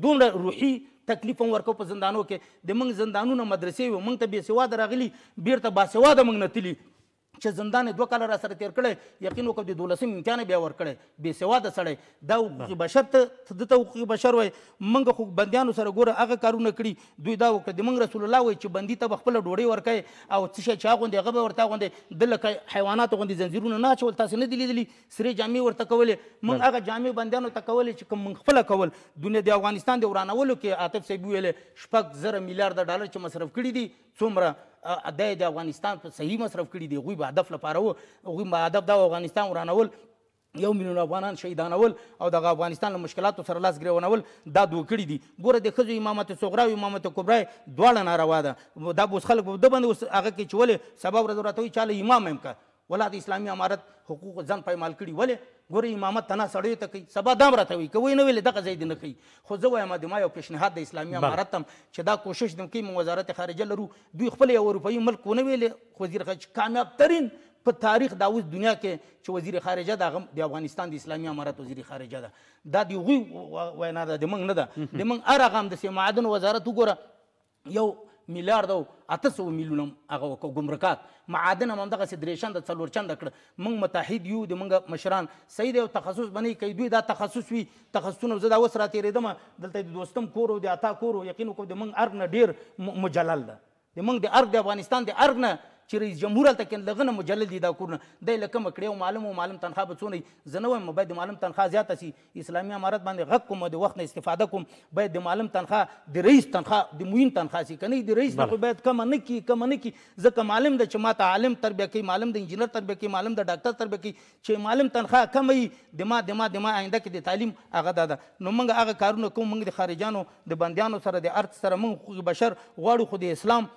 دومره روحي تکلیف هم ورکو په زندانو کې د موږ زندانونه مدرسې وي موږ ته بې سواده راغلي بیرته باسواده موږ نه تلي چې زندان دوه کاله را سره تیر کړی یقین وکړه د دولسم امتحان بیا ورکړی بې سواده سړی دا حقوقي بشر ته ده ته حقوقي بشر وای موږ خو بندیانو سره ګوره هغه کارونه کړي دوی دا وکړه د موږ رسول الله وای چې بندي ته به خپله ډوډۍ ورکوي او څه شی چې هغه غوندې هغه به ورته غوندې ده لکه حیواناتو غوندې ځنځیرونه نه اچول تاسې نه دي لیدلي سرې جامې ورته کولې موږ هغه جامې بندیانو ته کولې چې کوم موږ خپله کول دنیا د افغانستان د ورانولو کې عاطف صاحب ویلې شپږ زره میلیارده ډالر چې مصرف کړي دي څومره د د افغانستان په صحیح مصرف کړي دي غوی به هدف لپاره وو غوی به هدف دا افغانستان ورانول یو میلیون افغانان شهیدانول او دغه افغانستان له مشکلاتو سره لاس ګرېونول دا دوه کړي دي ګوره د ښځو امامت صغرا او امامت کبرا دواړه ناروا ده دا به اوس خلک به ده باندې اوس هغه کې چې ولې سبا ورځ راته وایي چاله امام هم که ولا د اسلامي امارت حقوق ځان پایمال کړي ولې ګوره امامت تنا سړیو ته کوي سبا دام راته وي که وی نه ویلې دغه ځای دې نه کوي خو زه وایم د ما یو پیشنهاد د اسلامي امارت هم چې دا کوشش دم کوي وزارت خارجه لرو دوی خپل یو اروپایي ملک ونه ویلې وزیر خارج کامیاب ترین په تاریخ دا اوس دنیا کې چې وزیر خارجه د د افغانستان د اسلامي امارت وزیر خارجه ده دا د هغوی وینا ده د موږ نه ده د موږ هر هغه همداسې معدن وزارت وګوره یو میلیارد او اته سو میلیون هغه وکړو ګمرکات معادن هم دغه سدریشن د څلور چند کړ موږ متحد یو د موږ مشران صحیح دی او تخصص بنې کوي دوی دا تخصص وي تخصصونه زه دا اوس را تېرېدم دلته د دوستم کور او د اتا کور یقین کوم د موږ ارګ نه ډېر مجلل ده د موږ د ارګ د افغانستان د ارګ نه چې رئیس جمهور هلته کې لغه نه مجلل دي دا کورونه دی له کومه کړې او معلوم او معلوم تنخوا به څونه زه نه وایم باید د معلوم تنخوا زیاته سي اسلامي امارت باندې غږ کوم د وخت نه استفاده کوم باید د معلوم تنخوا د رئیس تنخوا د موین تنخوا سي که د رئیس تنخوا باید کمه نه کړي کمه نه کړي ځکه معلم ده چې ما ته عالم تربیه کوي معلم د انجینر تربیه کوي معلم د ډاکټر تربیه کوي چې معلم تنخوا کمه وي د ما د ما د ما آینده کې د تعلیم هغه دا ده نو موږ هغه کارونه کوو موږ د خارجانو د بندیانو سره د ارت سره موږ حقوق بشر غواړو خو د اسلام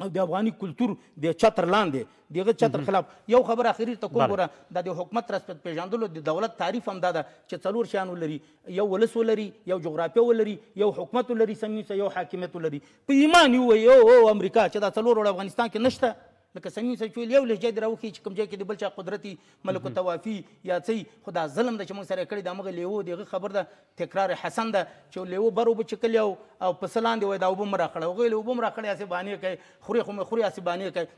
او د افغاني کلچر د چتر لاندې دغه چتر خلاف یو خبر اخیری ته کوم غره د حکومت رسپت پیژندلو د دولت تعریف هم دا چې څلور شیان ولري یو ولس ولري یو جغرافیه ولري یو حکومت ولري سمې یو حاکمیت ولري په ایمان یو یو امریکا چې دا څلور افغانستان کې نشته لکه سمیم صاحب ویل یو لهجه دې راوښیي چې کوم ځای کې د بل چا قدرتي ملک توافي یا څه خو دا ظلم ده چې موږ سره کړی دا موږ لیوه دغه خبر ده تکرار حسن ده چې لیوه بر وب چکل یو او پسلان دی وای دا وب مراخړه وغه لوب مراخړه اسی باندې کوي خوري خو مې خوري اسی باندې کوي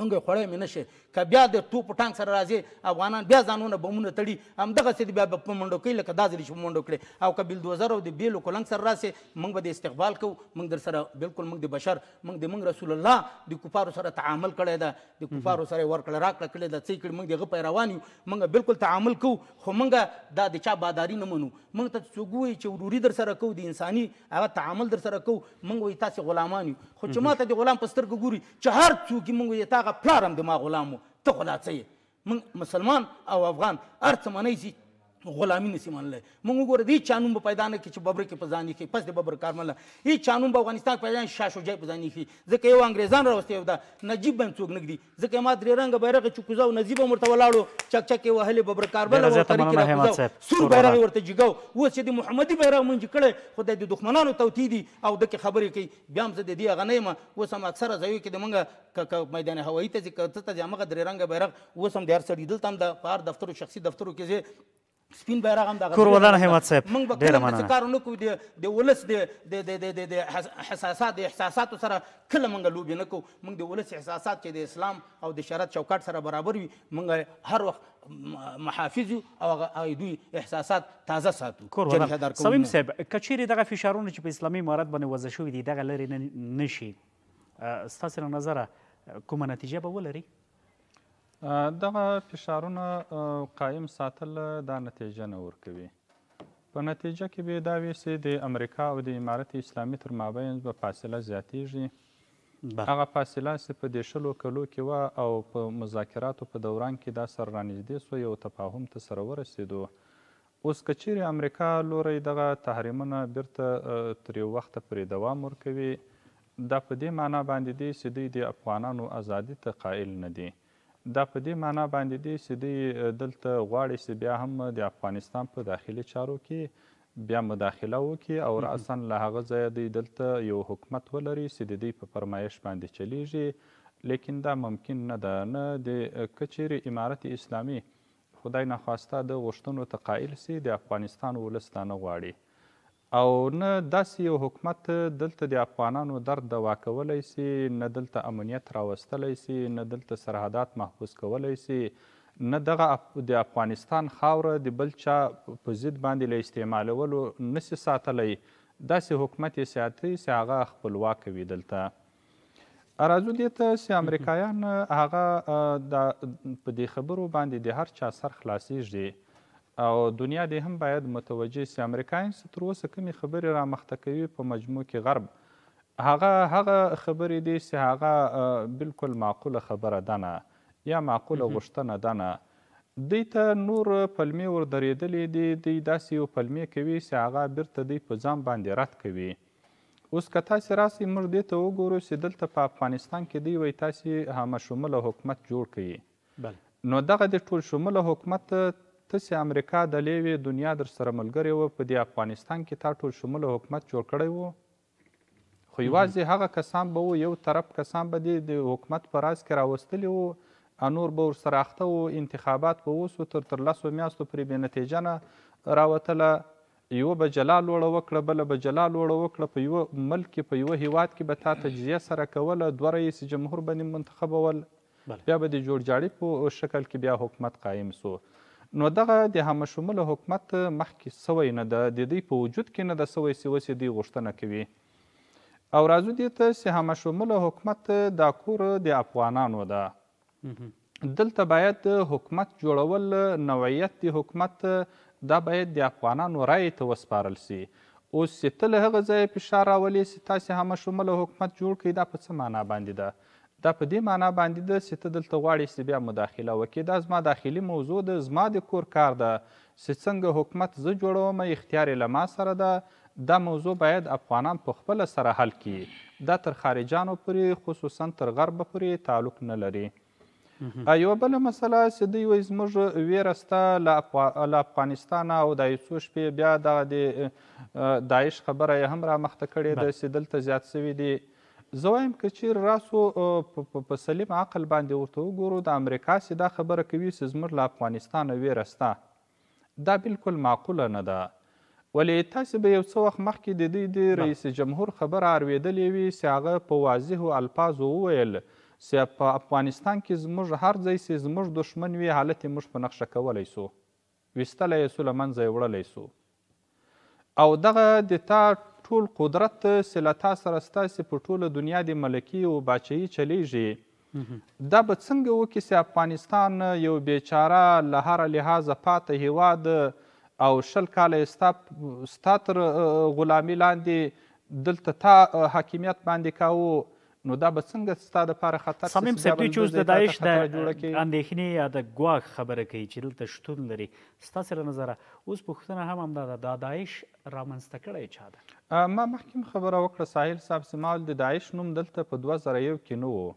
مونږ خوړی مې نشي که بیا د ټوپ ټانک سره راځي افغانان بیا ځانونه بمونه تړي همدغسې دي بیا به په منډو کوي لکه دا ځلې چې منډو کړې او که بلدوزر او د بیلو کلنګ سره راسي مونږ به د استقبال کوو مونږ در سره بالکل مونږ د بشر مونږ د مونږ رسول الله د کفارو سره تعامل کړی ده د کفارو سره ورکړه راکړه کړې ده څه کړي مونږ د هغه پیروان یو مونږ بالکل تعامل کوو خو مونږ دا د چا باداري نه منو مونږ ته څوک وایي چې وروري در سره کوو د انساني هغه تعامل در سره کوو مونږ وایي تاسې غلامان یو خو چې ماته د غلام په سترګو ګوري چې هر څوک یې مونږ وایي هغه پلارم د ما غلام وو ته خو لا څه یې مسلمان او افغان هر څه منی چې غلامی نسی منله موږ وګوره دې چانوم په پیدا نه کې چې ببر کې پزانی کې پس د ببر کارمله ای چانوم په افغانستان کې پیدا شاشو جای پزانی کې ځکه یو انګریزان راوستي دا نجیب بن څوک نګدي ځکه ما درې رنگ بیرغ چوکوزاو نجیب مرته ولاړو چک چک وهلې ببر کارمله او طریقې راوځو سور بیرغ ورته جګو و چې د محمدي بیرغ مونږ کړه خدای د دښمنانو توتی دي او دغه خبرې کوي بیا هم زه د دې غنیمه و سم اکثره ځایو کې د منګه میدان هوایی ته چې کته ته جامغه درې رنگ بیرغ و سم د هر سړي دلته هم د پار دفتر شخصي دفترو کې سپین بیرغ هم دغه کور ودان همت صاحب موږ به کله څه کار نه کوو د ولس د د د د د حساسات د احساساتو سره کله موږ لوبې نه کوو موږ د ولس احساسات چې د اسلام او د شرط چوکاټ سره برابر وي موږ هر وخت محافظ او دوی احساسات تازه ساتو کور ودان سمیم صاحب کچېرې دغه فشارونه چې په اسلامي امارت باندې وضع شوي دي دغه لرې نه شي ستاسو نظره کومه نتیجه به ولري دغه فشارونه قایم ساتل دا نتیجه نه ورکوي په نتیجه کې به دا وي چې د امریکا او د امارت اسلامي تر مابین به فاصله زیاتیږي هغه فاصله چې په دې شلو کلو کې وه او په مذاکراتو په دوران کې دا سره رانږدې سو یو تفاهم ته سره ورسېدو اوس که چیرې امریکا لوری دغه تحریمونه بیرته تر یو وخته پرې دوام ورکوي دا په دې معنا باندې دی چې دوی د افغانانو ازادي ته قایل نه دي دا په دې معنا باندې دی چې دی دلته غواړي چې بیا هم د افغانستان په داخلي چارو کې بیا مداخله وکړي او راساً له هغه ځایه دی دلته یو حکومت ولري چې د دوی په فرمایش باندې چلیږي لیکن دا ممکن نه ده نه د که امارت اسلامي خدای نخواسته د غوښتنو ته قایل سي د افغانستان ولس دا نه غواړي او نه داسې یو حکومت دلته د افغانانو درد دوا کولی سي نه دلته امنیت راوستلی سي نه دلته سرحدات محفوظ کولی سي نه دغه د افغانستان خاوره د بل چا په ضد باندې له استعمالولو نسي ساتلی داسې حکومت یې سیاتي چې هغه خپلواکه وي دلته ارازو دې ته چې امریکایان هغه په دې خبرو باندې د هر چا سر خلاصیږي او دنیا دې هم باید متوجه سي امریکایان څه تر اوسه کومې خبرې رامخته کوي په مجموع کې غرب هغه هغه خبرې دي چې هغه بالکل معقوله خبره ده نه یا معقوله غوښتنه ده نه دوی ته نور پلمې ور درېدلې دي دوی داسې یو پلمې کوي چې هغه بیرته دوی په ځان باندې رد کوي اوس که تاسې راسئ موږ دې ته وګورو چې دلته په افغانستان کې دوی وایي تاسې همه شموله حکومت جوړ کوي بله نو دغه د ټول شموله حکومت تاسې امریکا د لېوې دنیا در سره ملګرې وه په دې افغانستان کې تا ټول شموله حکومت جوړ کړی و خو یوازې هغه کسان به و یو طرف کسان به دې د حکومت په راز کې راوستلي وو انور به ورسره اخته و انتخابات به اوس تر تر لسو میاشتو پرې بې نتیجه نه راوتله یوه به جلا لوړه وکړه بله به جلا لوړه وکړه په یوه ملک کې په یوه هیواد کې به تا تجزیه سره کوله دوه رئیس جمهور به منتخبول بیا به د جوړجاړي په شکل کې بیا حکومت قایم سو نو دغه د همشموله حکومت مخکې سوی نه ده د دوی په وجود کې نه ده سوی چې اوس دوی غوښتنه کوي او راځو دې ته چې همشموله حکومت دا کور د افغانانو ده دلته باید حکومت جوړول نوعیت د حکومت دا باید د افغانانو رایې ته وسپارل سي اوس چې ته له هغه ځایه فشار راولي چې تاسې همشموله حکومت جوړ کړئ دا په څه معنا باندې ده دا په دې معنا باندې ده چې ته دلته غواړې چې بیا مداخله وکړې دا زما داخلي موضوع ده زما د کور کار ده چې څنګه حکومت زه جوړوم اختیار یې له ما سره ده دا موضوع باید افغانان په خپله سره حل کړي دا تر خارجانو پورې خصوصا تر غربه پورې تعلق نه لري یوه بله مسله چې دوی وایي زموږ ویره سته له افغانستانه او دا یې څو شپې بیا دغه د داعش خبره یې هم رامخته کړې ده چې دلته زیات سوي دي زه وایم که چیرې راسو په سلیم عقل باندې ورته وګورو د امریکا سې دا خبره کوي چې زموږ له افغانستانه ویره سته دا بلکل معقوله نه ده ولې تاسې به یو څه وخت مخکې د دې د رئیس جمهور خبره اورېدلې وي چې هغه په واضحو الفاظو وویل چې په افغانستان کې زموږ هر ځای چې زموږ دښمن وي حالت یې موږ په نقشه کولی سو ویستلی یې سو له منځه یې وړلی سو او دغه د تا ټول قدرت سلطا سره ستاسې په ټوله دنیا د ملکي او باچایي چلیږي دا به څنګه وکړي چې افغانستان یو بیچاره له هر لحاظه پاتې هیواد او شل کاله ستا تر غلامي لاندې دلته تا حاکمیت باندې کاوه نو دا به څنګه ستاسو لپاره خطر سمیم سپټی چوز د داعش د اندېښنې یا د ګواښ خبره کوي چې دلته شتون لري ستاسو سره نظر اوس پوښتنه هم هم ده د داعش رامنځته کړی چا ده ما مخکې خبره وکړه ساحل صاحب سمال د داعش نوم دلته په 2001 کې نه وو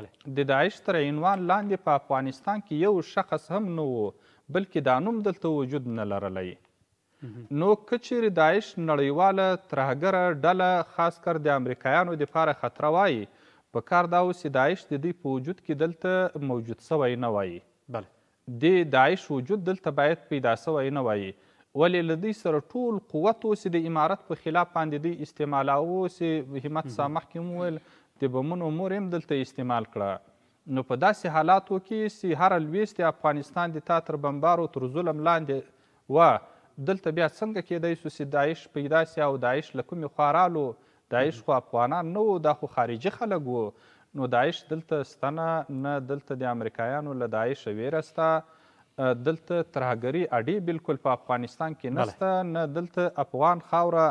بله د داعش تر عنوان لاندې په افغانستان کې یو شخص هم نه وو بلکې دا نوم دلته وجود نه لرلی نو کچېرې داعش نړیواله ترهګره ډله خاص کر د امریکایانو دپاره خطره وایي په کار دا اوسي داعش د دوی په وجود کې دلته موجود سوی نه وایي بله د داعش وجود دلته باید پیدا سوی نه وایي ولې له دوی سره ټول قوت اوسي د امارت په خلاف باندې دوی استعمالاوه اوسي همت سامح کې هم وویل د بمونو امور هم دلته استعمال کړه نو په داسې حالاتو کې چې هره لویستې افغانستان د تا تر بمبارو تر ظلم لاندې وه دلته بیا څنګه کېدای سو چې داعش پیدا سي او داعش له کومې خوا رالو داعش خو افغانان نه دا خو خارجي خلک وو نو داعش دلته ستنه نه دلته د امریکایانو له داعش ویره سته دلته ترهګري اډې بالکل په افغانستان کې نسته نه دلته افغان خاوره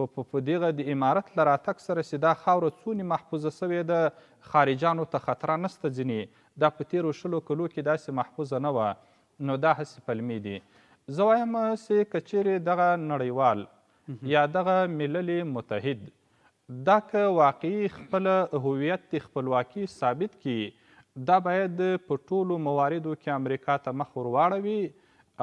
په په دغه د امارت له راتګ سره چې دا خاوره څونې محفوظه سوې ده خارجانو ته خطره نسته ځینې دا په تیرو شلو کلو کې داسې محفوظه نه وه نو دا هسې پلمې دي زه وایم چې که چیرې دغه نړیوال یا دغه ملل متحد دا که واقعي خپل هویت خپلواکي ثابت کړي دا باید په ټولو مواردو کې امریکا ته مخ ورواړوي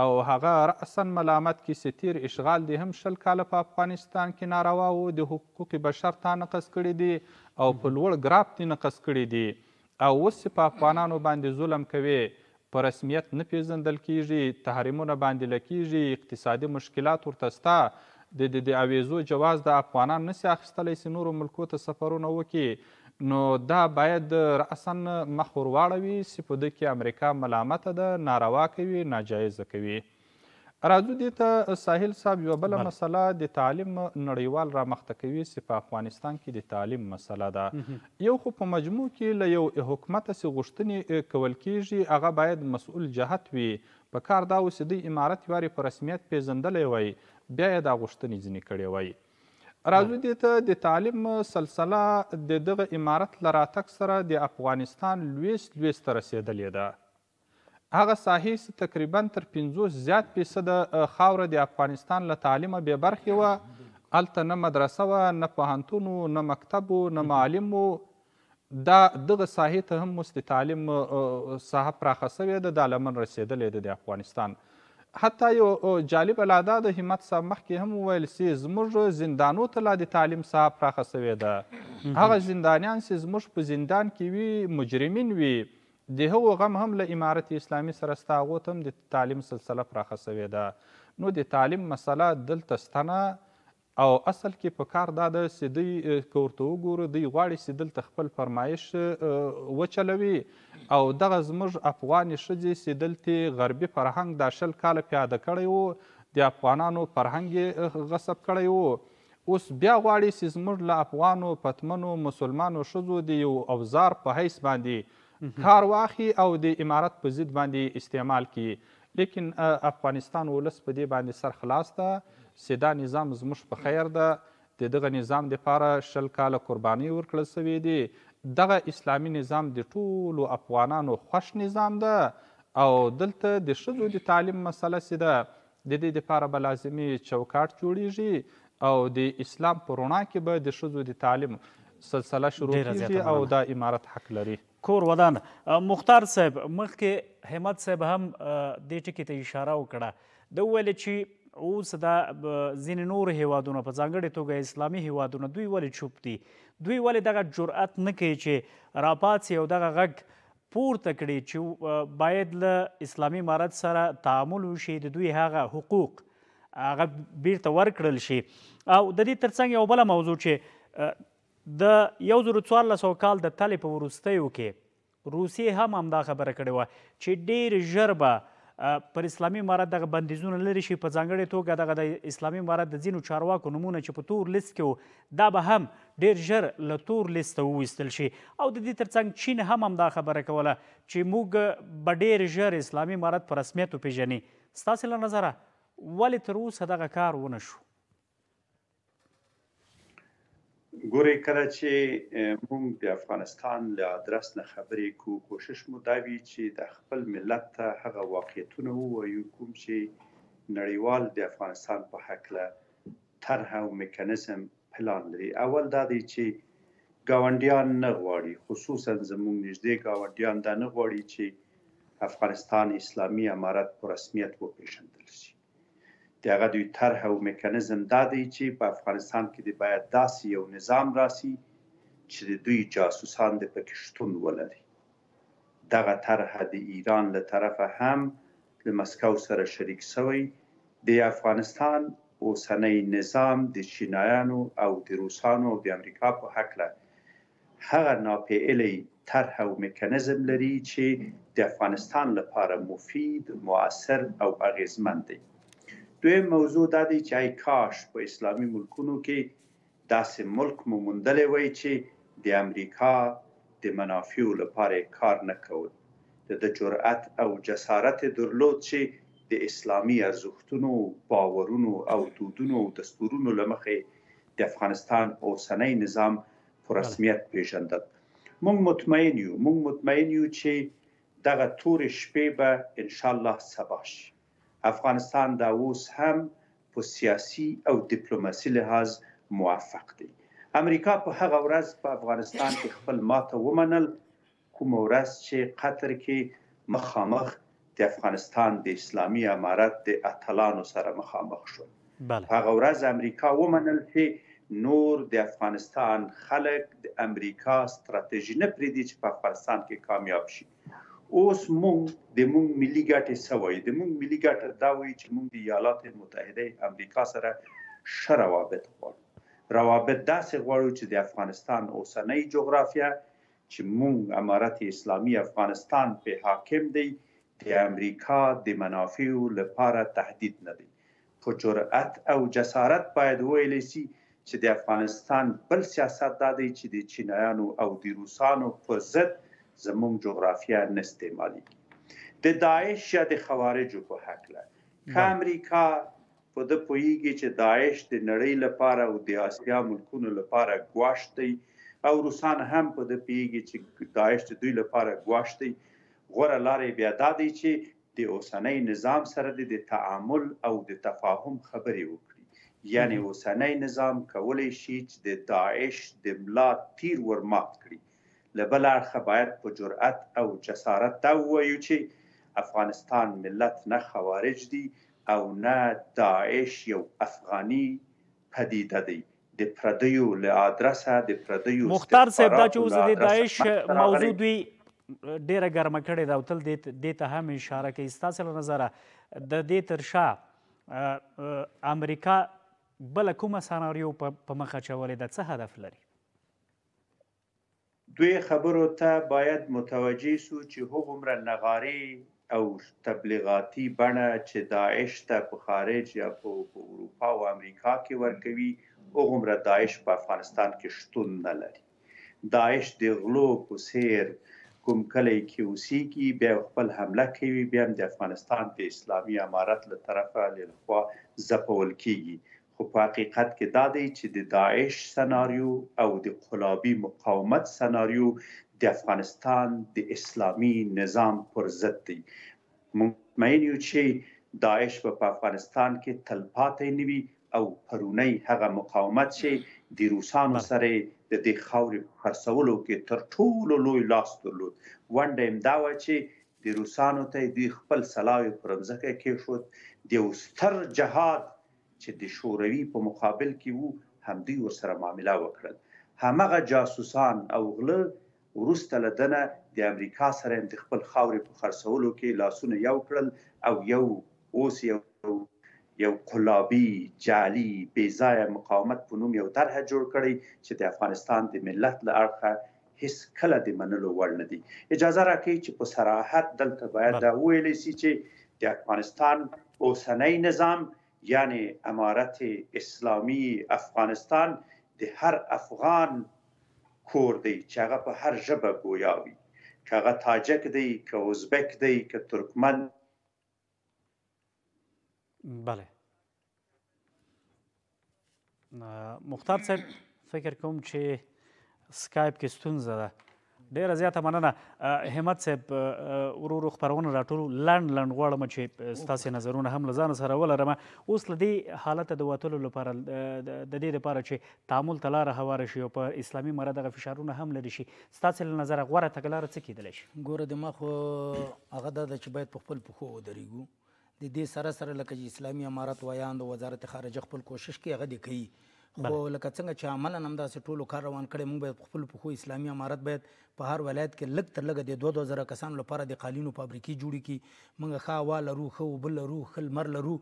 او هغه رأسا ملامت کې ستیر اشغال دی هم شل کاله په افغانستان کې ناروا و د حقوق بشر تا نقص کړي دي او په لوړ ګراف تې نقص کړي دي او اوس په افغانانو باندې ظلم کوي په رسمیت نه پیژندل کیږي تحریمونه باندې لکیږي اقتصادي مشکلات ورته سته د د د اویزو جواز د افغانان نسی اخیستلی سي نورو ملکو ته سفرونه وکړي نو دا باید رأسا مخ ور واړوي چې په ده کې امریکا ملامته ده ناروا کوي ناجایزه کوي راځو دې ته ساحل صاحب یوه بله مسله د تعلیم نړیوال رامخته کوي چې په افغانستان کې د تعلیم مسله ده یو خو په مجموع کې له یو حکومت سې غوښتنې کول کیږي هغه باید مسؤل جهت وي په کار دا و چې دوی عمارت یوارې په رسمیت پیژندلی وی بیا یې دا غوښتنې ځینې کړې وی راځو دې ته د تعلیم سلسله د دغه عمارت له راتګ سره د افغانستان لویست لویست ته رسېدلې ده هغه ساحې چې تقریبا تر 50 زیات فیصد خاوره د افغانستان له تعلیمه بې برخې وه هلته نه مدرسه وه نه پوهنتون نه مکتب نه معلم دا دغه ساحې ته هم اوس د تعلیم ساحه پراخه سوې ده دا لمن رسېدلې ده د افغانستان حتی یو جالبه لا دا د همت صاحب مخکې هم وویل چې زموږ زندانو ته لا د تعلیم ساحه پراخه سوې ده هغه زندانیان چې زموږ په زندان کې وي مجرمین وي د هغو غم هم له امارت اسلامي سره ستا هغو ته هم د تعلیم سلسله پراخه سوې ده نو د تعلیم مسله دلته ستنه او اصل کې په کار دا ده چې دوی که ورته وګورو دوی غواړي چې دلته خپل فرمایش وچلوي او دغه زموږ افغانې ښځې چې دلته غربي فرهنګ دا شل کاله پیاده کړی و د افغانانو فرهنګ یې غصب کړی و اوس بیا غواړي چې زموږ له افغانو پتمنو مسلمانو ښځو د یو اوزار په حیث باندې کار واخی او د امارت په ضد باندې استعمال کړي لیکن افغانستان ولس په دې باندې سر خلاص ده سدا نظام زموږ په خیر ده د دغه نظام دپاره شل کاله قربانۍ ورکړل سوې دي دغه اسلامي نظام د ټولو افغانانو خوښ نظام ده او دلته د ښځو د تعلیم مسله سي ده د دې دپاره به لازمي چوکاټ جوړیږي او د اسلام په رڼا کې به د ښځو د تعلیم سلسله شروع کیږي او دا امارت حق لري کور ودان مختار صاحب مخکې همت صاحب هم دې ټکي ته اشاره وکړه د ویل چې اوس دا ځین نور هیوادونه په ځانګړې توګه اسلامي هیوادونه دوی ولې چوپ دي دوی ولې دغه جرأت نه کوي چې راپاڅي او دغه غږ پورته کړي چې باید له اسلامي امارت سره تعامل وشي د دوی هغه حقوق هغه بیرته ورکړل شي او د دې ترڅنګ یو بله موضوع چې د 1400 کال د تلې په وروستیو کې روسیې هم همدا خبره کړې وه چې ډېر ژر به پر اسلامي امارت دغه بندیزونه لرې شي په ځانګړې توګه دغه د اسلامي امارت د ځینو چارواکو نومونه چې په تور لیست کې وو دا به هم ډېر ژر له تور لیسته وویستل شي او د دې تر څنګ چین هم همدا خبره کوله چې موږ به ډېر ژر اسلامي امارت په رسمیت وپېژني ستاسې له نظره ولې تر اوسه دغه کار ونه شو ګورې کله چې موږ د افغانستان له ادرس نه خبرې کو کوشش مو دا وی چې د خپل ملت ته هغه واقعیتونه ووایو کوم چې نړیوال د افغانستان په هکله طرح او میکانیزم پلان لري اول دا دی چې گاونډیان نه غواړي خصوصا زموږ نږدې گاونډیان دا نه غواړي چې افغانستان اسلامي امارت په رسمیت وپیژندل شي د هغه دوی طرح او میکانیزم دا دی چې په افغانستان کې د باید داسې یو نظام راسي چې د دوی جاسوسان د پکشتون ولري دغه طرح د ایران له طرفه هم له مسکو سره شریک شوی د افغانستان اوسنۍ نظام د چینایانو او د روسانو او د امریکا په هکله هغه ناپېلې طرح او میکانیزم لري چې د افغانستان لپاره مفید، مؤثر او اغیزمن دی دویم موضوع دا دی چې کاش په اسلامي ملکونو کې داسې ملک مومندلې وای چې د امریکا د منافعو لپاره کار نه کول د جرأت او جسارت درلود چې د اسلامي ارزښتونو باورونو او دودونو او دستورونو لمخې د افغانستان اوسنۍ نظام په رسمیت پیژندل موږ مطمئن یو موږ مطمئن یو چې دغه تور شپې به ان شاء الله سبا شي افغانستان دا اوس هم په سیاسي او ډیپلوماسي لحاظ موافق دی امریکا په هغه ورځ په افغانستان کې خپل ماته ومنل کوم ورځ چې قطر کې مخامخ د افغانستان د اسلامي امارت د اتلانو سره مخامخ شو بله هغه ورځ امریکا ومنل چې نور د افغانستان خلک د امریکا ستراتیژي نه پریدي چې په افغانستان کې کامیاب شي اوس مونږ د مونږ ملي ګټې سوي د مونږ ملي ګټه دا وایي چې مونږ د ایالات متحده امریکا سره ښه روابط غواړو روابط داسې غواړو چې د افغانستان اوسنۍ جغرافیه چې مونږ امارت اسلامی افغانستان په حاکم دی د امریکا د منافعو لپاره تهدید نه دی په جرأت او جسارت باید ویل شي چې د افغانستان بل سیاست دا دی چې د چینایانو او د روسانو په ضد زموږ جغرافیه نه استعمالي د داعش یا د خوارجو په حق له امریکا په د پویږي چې داعش د نړۍ لپاره او د آسیا ملکونو لپاره گواښتي او روسان هم په د پیږي چې داعش د دوی لپاره گواښتي غوړه لارې بیا دادی چې د اوسنۍ نظام سره د تعامل او د تفاهم خبرې وکړي یعنی اوسنۍ نظام کولای شي چې د داعش د ملا تیر ورمات کړي له بل اړخه باید په جرأت او جسارت دا ووایو چې افغانستان ملت نه خوارج دی او نه داعش یو افغانی پدیده دی د پردیو له ادرسه د پردیو مختار صاحب دا چې اوس د داعش موضوع دی ډیره ګرمه کړې ده او تل دې ته هم اشاره کوي ستاسو له نظره د دې تر شا امریکا بل کومه سناریو په مخه چولې ده څه هدف لري دوی خبرو ته باید متوجه سو چې هغومره نغاری او تبلیغاتي بڼه چې داعش ته په خارج یا په اروپا او امریکا کې ورکوي هغومره داعش په افغانستان کې شتون نه لري داعش د غلو په سیر کوم کلی کې اوسېږي بیا خپل حمله کوي بیا د افغانستان د اسلامي امارت له طرفه له خوا ځپول کیږي خو په حقیقت کې دا دی چې د داعش سناریو او د انقلابي مقاومت سناریو د افغانستان د اسلامي نظام پر ضد دی مطمئن یو چې داعش په افغانستان کې تلپاتې نیوي او پرونی هغه مقاومت چې د روسانو سره د دې خاورې خرڅولو کې تر ټولو لوی لاس درلود ونده امدا و چې د روسانو ته د خپل سلاوي پرمځکه کې شو د ستر جهاد چې د شوروي په مقابل کې وو همدوی ورسره معامله وکړل همغه جاسوسان او غله وروسته لدنه د امریکا سره د خپل خاورې په خرڅولو کې لاسونه یو کړل او یو اوس یو یو قلابي جعلي بېځایه مقاومت په نوم یو طرحه جوړ کړي چې د افغانستان د ملت له اړخه هیڅ کله د منلو وړ نه دي اجازه راکړي چې په صراحت دلته باید دا ویل شي چې د افغانستان اوسنۍ نظام یعنی امارت اسلامی افغانستان د هر افغان کور دی چې هغه په هر ژبه ګویاوي که هغه تاجک دی که ازبک دی که ترکمن بله مختار صاحب فکر کوم چې سکایپ کې ستونزه ده ډیره زیاته مننه همت صاحب ورور خبرونه راټول لاند لاند غواړم چې ستاسو نظرونه هم لزان سره ولرم اوس لدې حالت د وټلو لپاره د دې لپاره چې تعامل تلار هوار شي او په اسلامي مراد غ فشارونه هم لري شي ستاسو نظر غوړه تګلار څه کیدلی شي ګوره د ما خو هغه د چې باید په خپل پخو ودرېګو د دې سره سره لکه چې اسلامي امارات وایاند وزارت خارجه خپل کوشش کوي هغه دی کوي خو لکه څنګه چې عملا هم داسې ټولو کار روان کړی موږ باید خپل پخو اسلامي امارت باید په هر ولایت کې لږ تر لږه د دوه دوه زره کسانو لپاره د قالینو فابریکې جوړې کړي موږ ښه هوا لرو ښه اوبه لرو ښه لمر لرو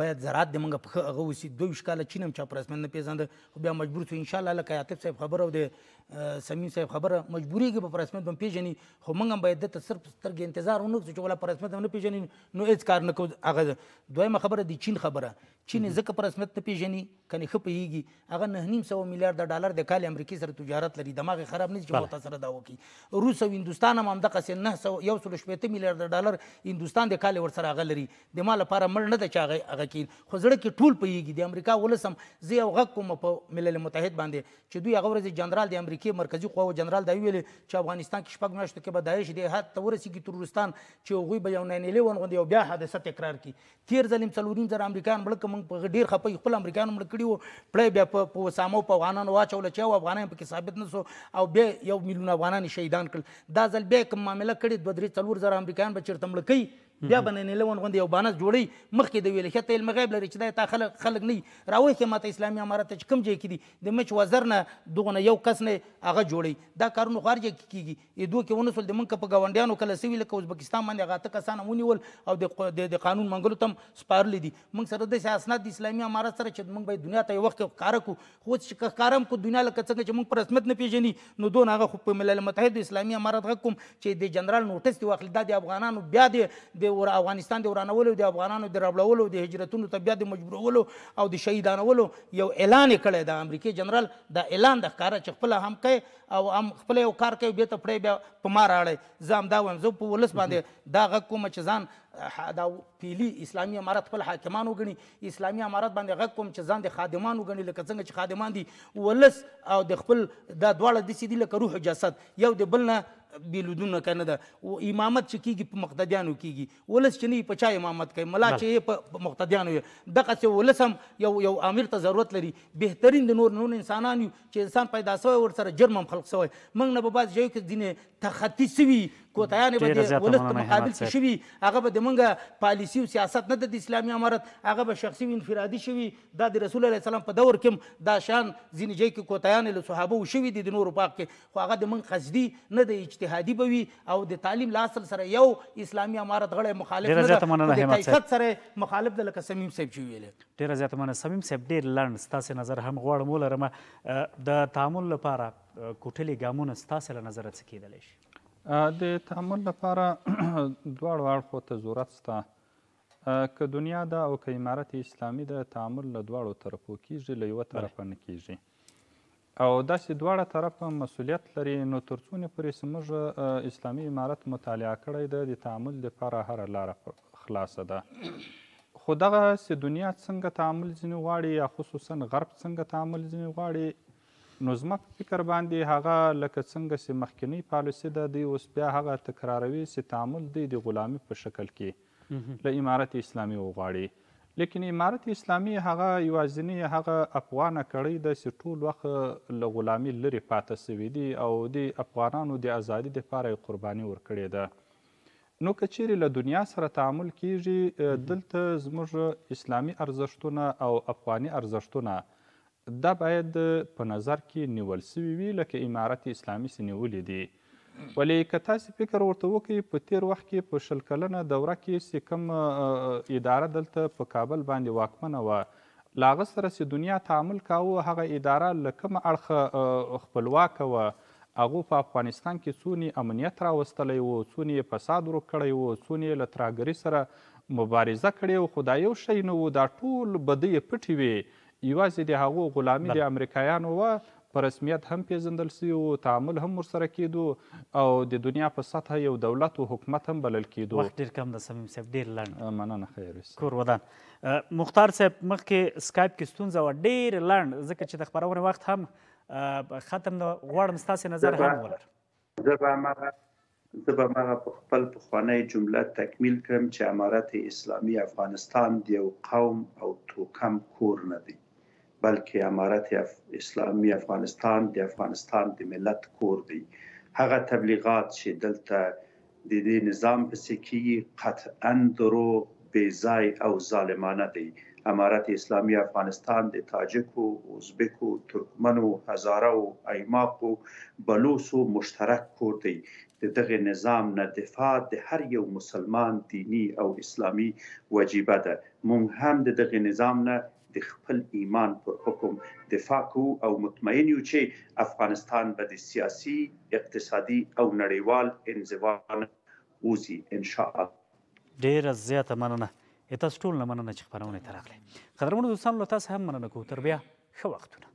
باید زراعت د موږ په ښه هغه وسي دوه ویشت کاله چین هم چا پر رسمیت نه پېژانده خو بیا مجبور شو انشاءالله لکه عاطف صاحب خبره او د سمیم صاحب خبره مجبورېږي به په رسمیت به پیژني خو موږ هم باید دته صرف سترګې انتظار ونه کړو چې ولا په رسمیت نه پیژني نو هیڅ کار نه کوو هغه دویمه خبره د چین خبره چین ځکه په رسمیت نه پیژني کني ښه پوهېږي هغه نه نیم سوه میلیارد ډالر د کال امریکې سره تجارت لري دماغ خراب نه چې متاثره دا وکړي روس او هندوستان هم همدغسې نه سوه یو سلو شپېته میلیارد ډالر هندوستان د کال ورسره هغه لري د ما لپاره مړ نه ده چې هغه هغه کین خو زړه کې ټول پوهېږي د امریکا ولس هم زه یو غږ کوم په ملل متحد باندې چې دوی هغه ورځ جنرال د امریکې مرکزي قواو جنرال دا ویلي چې افغانستان کې شپږ میاشتو کې به داعش د حد ته ورسېږي ترورستان چې هغوی به یو ناین الیون غوندې یو بیا حادثه تکرار کړي تېر ځل هم څلور نیم زره امریکایان مړه کړه موږ په ډېر خپه خپل امریکایانو مړه کړي وو پړی بیا بیا په سامو په افغانانو واچول چې او افغانان پکې ثابت نه سو او بیا یو میلیون افغانان شهیدان کړل دا ځل بیا کوم معامله کړې دوه درې څلور زره امریکایان به چیرته مړه کوي بیا به نه لون غوندې یو بانس جوړی مخکې د ویل خته علم غیب لري چې دا تا خلک خلک نه راوي کې ماته اسلامي امارت چې کم ځای کې دي د مچ وزر نه دغه نه یو کس نه هغه جوړی دا کارونه خارج کیږي دوه کې ونسول د منکه په گاونډیانو کله سوي لکه ازبکستان باندې هغه تک کسان ونیول او د د قانون منګلو تم سپارلې دي موږ سره د اسناد د اسلامي امارت سره چې موږ به دنیا ته یو وخت کار کو خو چې کارم کو دنیا لکه څنګه چې موږ پر رسمیت نه پیژني نو دون هغه خو په ملل متحد اسلامي امارت غکم چې د جنرال نوټس دی واخل د افغانانو بیا د د افغانستان د ورانولو د افغانانو د رابلولو د هجرتونو ته بیا د مجبورولو او د شهیدانولو یو اعلان کړی د امریکای جنرال دا اعلان د ښکاره چې خپله هم کوي او هم خپله یو کار کوي بېرته پړی بیا په ما راړی زه همدا وایم زه په ولس باندې دا غږ کوم چې ځان دا پیلي اسلامي امارت خپل حاکمان وګڼي اسلامي امارت باندې غږ کوم چې ځان د خادمان وګڼي لکه څنګه چې خادمان دي ولس او د خپل دا دواړه داسې دي لکه روح جسد یو د بل نه بیلودونه کنه ده او امامت چې کیږي په مقتدیانو کیږي ولس چې نه په چا امامت کوي ملا چې په مقتدیانو دغه څه ولس هم یو یو امیر ته ضرورت لري بهترین د نور نور انسانان یو چې انسان پیدا شوی ور سره جرم هم خلق شوی موږ نه په باز ځای کې دینه تختی سوي کوتایان به د ولس په مقابل کې شوي هغه به د مونږ پالیسي او سیاست نه د اسلامي امارت هغه به شخصي او انفرادي شوي دا د رسول الله سلام په دور کې دا شان ځینې ځای کې کوتایان له صحابه شوي دي د نورو پاک کې خو هغه د مونږ قصدي نه د اجتهادي به وي او د تعلیم لاصل سره یو اسلامي امارت غړی مخالف نه د حقیقت سره مخالف د لکه صمیم صاحب چې ویل ډیره زیاته مننه صمیم صاحب ډیر لړن ستاسو نظر هم غواړم ولرم د تعامل لپاره کوټلې ګامونه ستاسو له نظر څخه کېدلی شي د تعامل لپاره دواړو اړخو ته ضرورت شته که دنیا ده او که امارت اسلامي ده تعامل له دواړو طرفو کیږي له یوه طرفه نه کیږي او داسې دواړه طرفه مسؤلیت لري نو تر څو پورې زموږ اسلامي امارت مطالعه کړی ده د تعامل لپاره هره لاره خلاصه ده خو دغه دنیا څنګه تعامل ځینې غواړي یا خصوصا غرب څنګه تعامل ځینې غواړي نو زما په فکر باندې هغه لکه څنګه چې مخکینی پالیسي ده دوی اوس بیا هغه تکراروي چې تعامل دی د غلامي په شکل کې له امارت اسلامي وغواړي لیکن امارت اسلامي هغه یوازینی هغه افغانه کړۍ ده چې ټول وخت له غلامي لرې پاتې سوي دي او د افغانانو د ازادي دپاره قرباني ورکړې ده نو که چیرې له دنیا سره تعامل کیږي دلته زموږ اسلامي ارزښتونه او افغاني ارزښتونه دا باید په نظر کې نیول سوي وي لکه امارت اسلامي سي نیولې دي ولې که تاسې فکر ورته وکړئ په تیر وخت کې په شل کلنه دوره کې چې کوم اداره دلته په کابل باندې واکمنه وه لاغه سره چې دنیا تعامل کاوه هغه اداره له کومه اړخه خپلواکه وه هغو په افغانستان کې څونې امنیت راوستلی و څونې فساد ورک کړی و څونې له ترهګرۍ سره مبارزه کړې و خو دا یو شی نه و دا ټول بدیې پټې وې یوازې د هغو غلامي د امریکایانو وه په رسمیت هم پیژندل سوي و تعامل هم ورسره کېدو او د دنیا په سطحه یو دولت و حکومت هم بلل کېدو وخت ډېر کم ده صمیم صاحب ډېر لنډ مننه خیر کور ودان مختار صاحب مخکې سکایپ کې ستونزه وه ډېر لنډ ځکه چې د خپرونې وخت هم ختم ده غواړم ستاسې نظر هم ولر زه به هماغه زه به هماغه په خپل پخوانی جمله تکمیل کړم چې امارت اسلامي افغانستان د یو قوم او توکم کور نه دی بلکې امارت اف... اسلامي افغانستان د افغانستان د ملت کور دی هغه تبلیغات چې دلته د دې نظام په سکی قطعا درو بې ځای او ظالمانه دی امارت اسلامی افغانستان د تاجکو ازبکو ترکمنو هزارو ایماقو بلوسو مشترک کور دی د دغه نظام نه دفاع د هر یو مسلمان دینی او اسلامی وجیبه ده مونږ هم د دغه نظام نه د خپل ایمان پر حکم دفاع کوو او مطمئن یو چې افغانستان به د سیاسي اقتصادي او نړیوال انزوا اوسي ان شاء الله ډیر زیاته مننه تاسو ټول مننه چې خبرونه ترغله خبرونه دوستانو تاسو هم مننه کوو تر بیا ښه وختونه